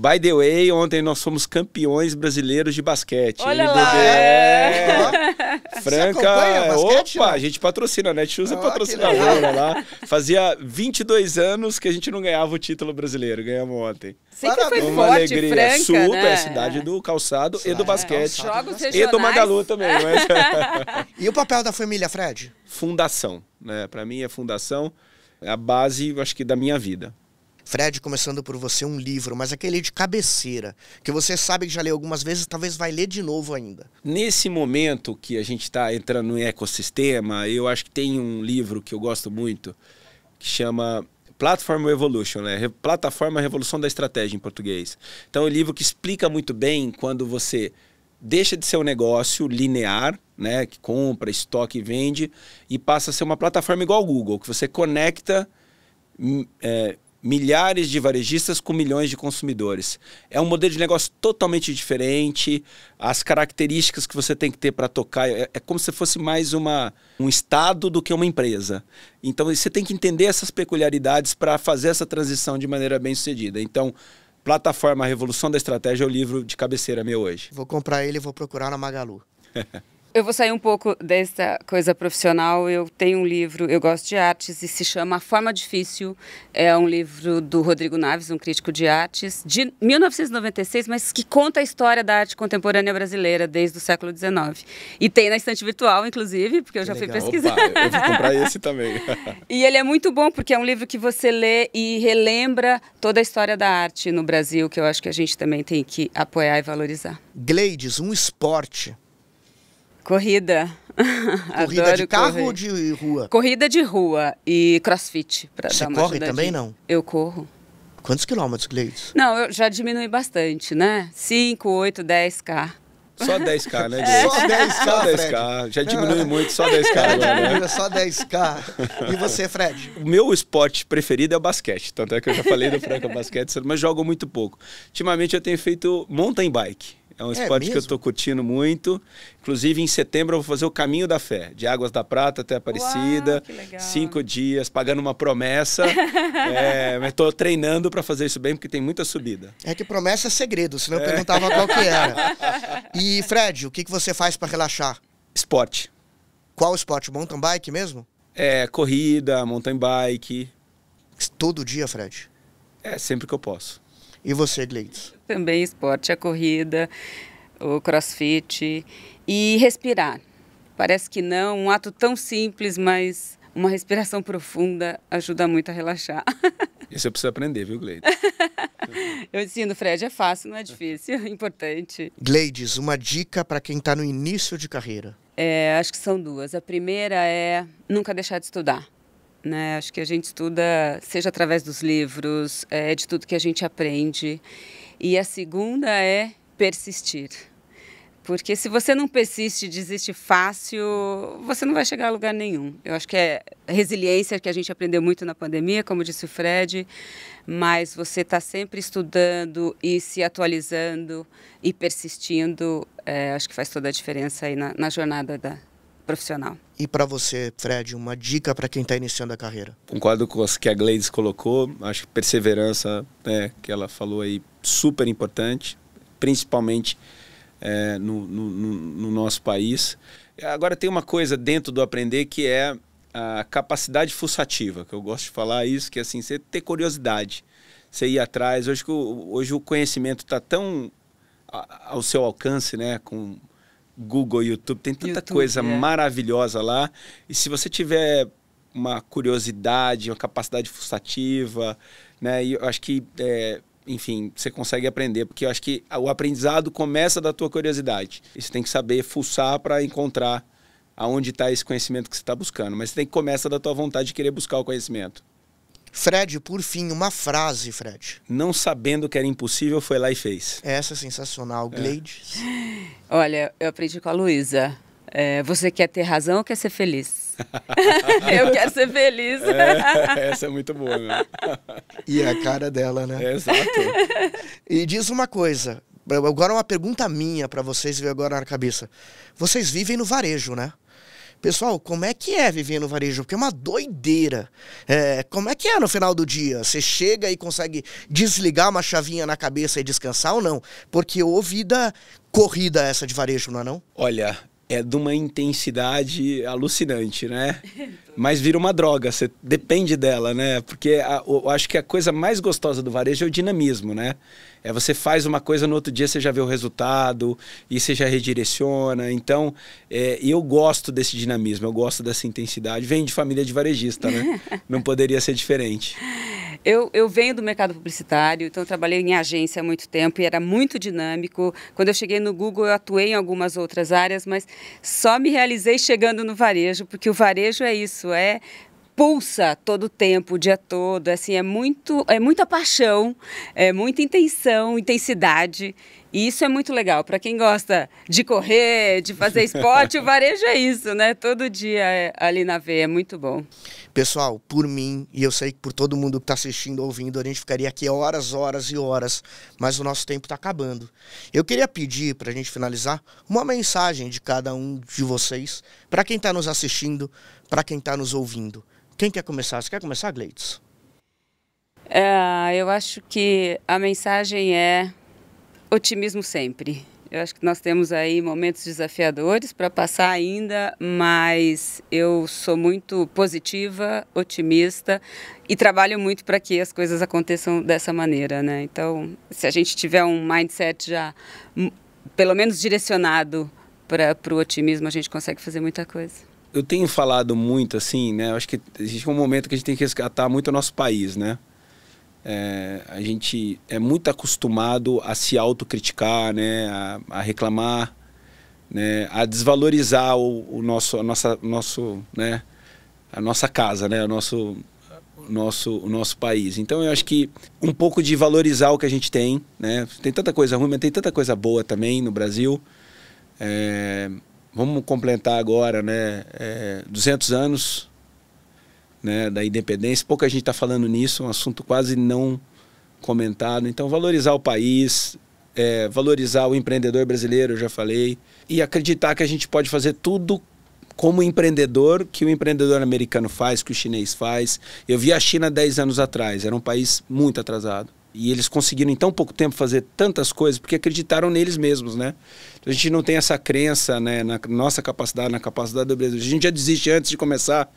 By the way, ontem nós fomos campeões brasileiros de basquete. Olha lá. É. Franca, basquete, opa, não? Né? a gente patrocina, a Netshoes oh, é patrocinadora lá. Fazia 22 anos que a gente não ganhava o título brasileiro, ganhamos ontem. Sempre foi Uma forte, alegria. Franca, né? Super, né? a cidade do calçado e do basquete. É, e do Magalu também. *laughs* Mas... e o papel da família, Fred? Fundação, né? Para mim é fundação, é a base, acho que da minha vida. Fred, começando por você, um livro, mas aquele de cabeceira, que você sabe que já leu algumas vezes, talvez vai ler de novo ainda. Nesse momento que a gente está entrando no ecossistema, eu acho que tem um livro que eu gosto muito, que chama Platform Revolution, né? Plataforma Revolução da Estratégia em português. Então, é um livro que explica muito bem quando você deixa de ser um negócio linear, né, que compra, estoca e vende, e passa a ser uma plataforma igual ao Google, que você conecta hum, é, milhares de varejistas com milhões de consumidores. É um modelo de negócio totalmente diferente. As características que você tem que ter para tocar é, é, como se fosse mais uma, um estado do que uma empresa. Então você tem que entender essas peculiaridades para fazer essa transição de maneira bem sucedida. Então plataforma Revolução da Estratégia é o livro de cabeceira meu hoje. Vou comprar ele e vou procurar na Magalu. *laughs* Eu vou sair um pouco dessa coisa profissional. Eu tenho um livro, eu gosto de artes, e se chama A Forma Difícil. É um livro do Rodrigo Naves, um crítico de artes, de 1996, mas que conta a história da arte contemporânea brasileira desde o século XIX. E tem na estante virtual, inclusive, porque eu que já legal. fui pesquisar. Opa, eu vou comprar esse *laughs* também. e ele é muito bom, porque é um livro que você lê e relembra toda a história da arte no Brasil, que eu acho que a gente também tem que apoiar e valorizar. Gleides, um esporte Corrida. *laughs* Corrida Adoro de carro correr. ou de rua? Corrida de rua e crossfit. Você corre também, não? Eu corro. Quantos quilômetros, Gleides? Não, eu já diminui bastante, né? 5, 8, 10k. Só 10k, né, *laughs* é. Só 10k, só 10k. Já diminui muito, só 10k agora, né? *laughs* Só 10k. E você, Fred? O meu esporte preferido é o basquete. Tanto é que eu já falei do Franca Basquete, mas jogo muito pouco. Ultimamente eu tenho feito mountain bike. É um é esporte que eu estou curtindo muito. Inclusive, em setembro eu vou fazer o Caminho da Fé, de Águas da Prata até Aparecida. Uau, cinco dias, pagando uma promessa. *laughs* é, mas estou treinando para fazer isso bem, porque tem muita subida. É que promessa é segredo, senão eu é. perguntava qual que era. *laughs* E, Fred, o que, que você faz para relaxar? Esporte. Qual esporte? Mountain bike mesmo? É, corrida, mountain bike. Todo dia, Fred? É, sempre que eu posso. E você, Gleides? Também esporte, a corrida, o crossfit e respirar. Parece que não, um ato tão simples, mas uma respiração profunda ajuda muito a relaxar. *laughs* Isso eu preciso aprender, viu, Gleides? *laughs* eu ensino, Fred, é fácil, não é difícil, é importante. Gleides, uma dica para quem está no início de carreira. É, acho que são duas. A primeira é nunca deixar de estudar. Né? Acho que a gente estuda, seja através dos livros, é, de tudo que a gente aprende. E a segunda é persistir. Porque se você não persiste, desiste fácil, você não vai chegar a lugar nenhum. Eu acho que é resiliência que a gente aprendeu muito na pandemia, como disse o Fred, mas você está sempre estudando e se atualizando e persistindo, é, acho que faz toda a diferença aí na, na jornada da, profissional. E para você, Fred, uma dica para quem está iniciando a carreira? Concordo com o que a Gleides colocou. Acho que perseverança, né, que ela falou aí, super importante, principalmente é, no, no, no nosso país. Agora, tem uma coisa dentro do aprender que é a capacidade pulsativa, que eu gosto de falar isso, que é assim, você ter curiosidade, você ir atrás. Hoje, hoje o conhecimento está tão ao seu alcance, né? Com Google, YouTube, tem tanta YouTube, coisa é. maravilhosa lá. E se você tiver uma curiosidade, uma capacidade fustativa, né? E eu acho que, é, enfim, você consegue aprender, porque eu acho que o aprendizado começa da tua curiosidade. E você tem que saber fuçar para encontrar aonde está esse conhecimento que você está buscando. Mas você tem que começar da tua vontade de querer buscar o conhecimento. Fred, por fim, uma frase, Fred. Não sabendo que era impossível, foi lá e fez. Essa é sensacional, é. Gleides. Olha, eu aprendi com a Luísa. É, você quer ter razão ou quer ser feliz? *laughs* eu quero ser feliz. É, essa é muito boa, né? E é a cara dela, né? É, exato. E diz uma coisa. Agora uma pergunta minha para vocês, veio agora na cabeça. Vocês vivem no varejo, né? Pessoal, como é que é viver no varejo? Porque é uma doideira. É, como é que é no final do dia? Você chega e consegue desligar uma chavinha na cabeça e descansar ou não? Porque ouvi vida corrida essa de varejo, não é não? Olha, é de uma intensidade alucinante, né? Mas vira uma droga, você depende dela, né? Porque a, eu acho que a coisa mais gostosa do varejo é o dinamismo, né? É você faz uma coisa, no outro dia você já vê o resultado e você já redireciona. Então, é, eu gosto desse dinamismo, eu gosto dessa intensidade. Vem de família de varejista, né? *laughs* Não poderia ser diferente. Eu, eu venho do mercado publicitário, então trabalhei em agência há muito tempo e era muito dinâmico. Quando eu cheguei no Google, eu atuei em algumas outras áreas, mas só me realizei chegando no varejo, porque o varejo é isso, é pulsa todo o tempo, o dia todo, assim, é muito, é muita paixão, é muita intenção, intensidade. E isso é muito legal. Para quem gosta de correr, de fazer esporte, o varejo é isso, né? Todo dia é ali na veia, é muito bom. Pessoal, por mim, e eu sei que por todo mundo que está assistindo, ouvindo, a gente ficaria aqui horas, horas e horas, mas o nosso tempo está acabando. Eu queria pedir, para a gente finalizar, uma mensagem de cada um de vocês, para quem está nos assistindo, para quem está nos ouvindo. Quem quer começar? Você quer começar, Gleides? É, eu acho que a mensagem é Otimismo sempre. Eu acho que nós temos aí momentos desafiadores para passar ainda, mas eu sou muito positiva, otimista e trabalho muito para que as coisas aconteçam dessa maneira, né? Então, se a gente tiver um mindset já hum, pelo menos direcionado para o otimismo, a gente consegue fazer muita coisa. Eu tenho falado muito assim, né? Eu acho que existe um momento que a gente tem que resgatar muito o nosso país, né? É, a gente é muito acostumado a se autocriticar, né? a, a reclamar, né? a desvalorizar o, o nosso, a nossa, nosso, né? a nossa casa, né? o, nosso, o nosso, o nosso país. Então eu acho que um pouco de valorizar o que a gente tem. Né? Tem tanta coisa ruim, mas tem tanta coisa boa também no Brasil. É, vamos completar agora né? É, 200 anos né, da independência. Pouca gente está falando nisso, um assunto quase não comentado. Então, valorizar o país, é, valorizar o empreendedor brasileiro, eu já falei, e acreditar que a gente pode fazer tudo como empreendedor que o empreendedor americano faz, que o chinês faz. Eu vi a China 10 anos atrás, era um país muito atrasado. E eles conseguiram em tão pouco tempo fazer tantas coisas porque acreditaram neles mesmos, né? a gente não tem essa crença né, na nossa capacidade, na capacidade do Brasil. A gente já desiste antes de começar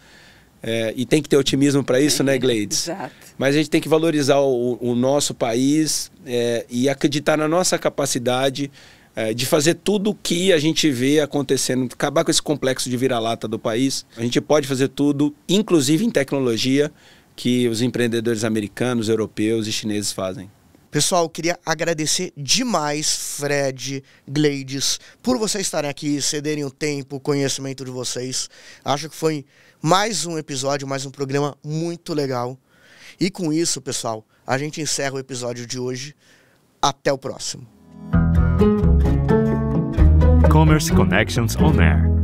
é, e tem que ter otimismo para isso, né, Gleides? Exato. Mas a gente tem que valorizar o, o nosso país é, e acreditar na nossa capacidade é, de fazer tudo o que a gente vê acontecendo, acabar com esse complexo de vira-lata do país. A gente pode fazer tudo, inclusive em tecnologia, que os empreendedores americanos, europeus e chineses fazem. Pessoal, queria agradecer demais, Fred, Gleides, por vocês estarem aqui, cederem o tempo, o conhecimento de vocês. Acho que foi mais um episódio, mais um programa muito legal. E com isso, pessoal, a gente encerra o episódio de hoje. Até o próximo. Commerce Connections On Air.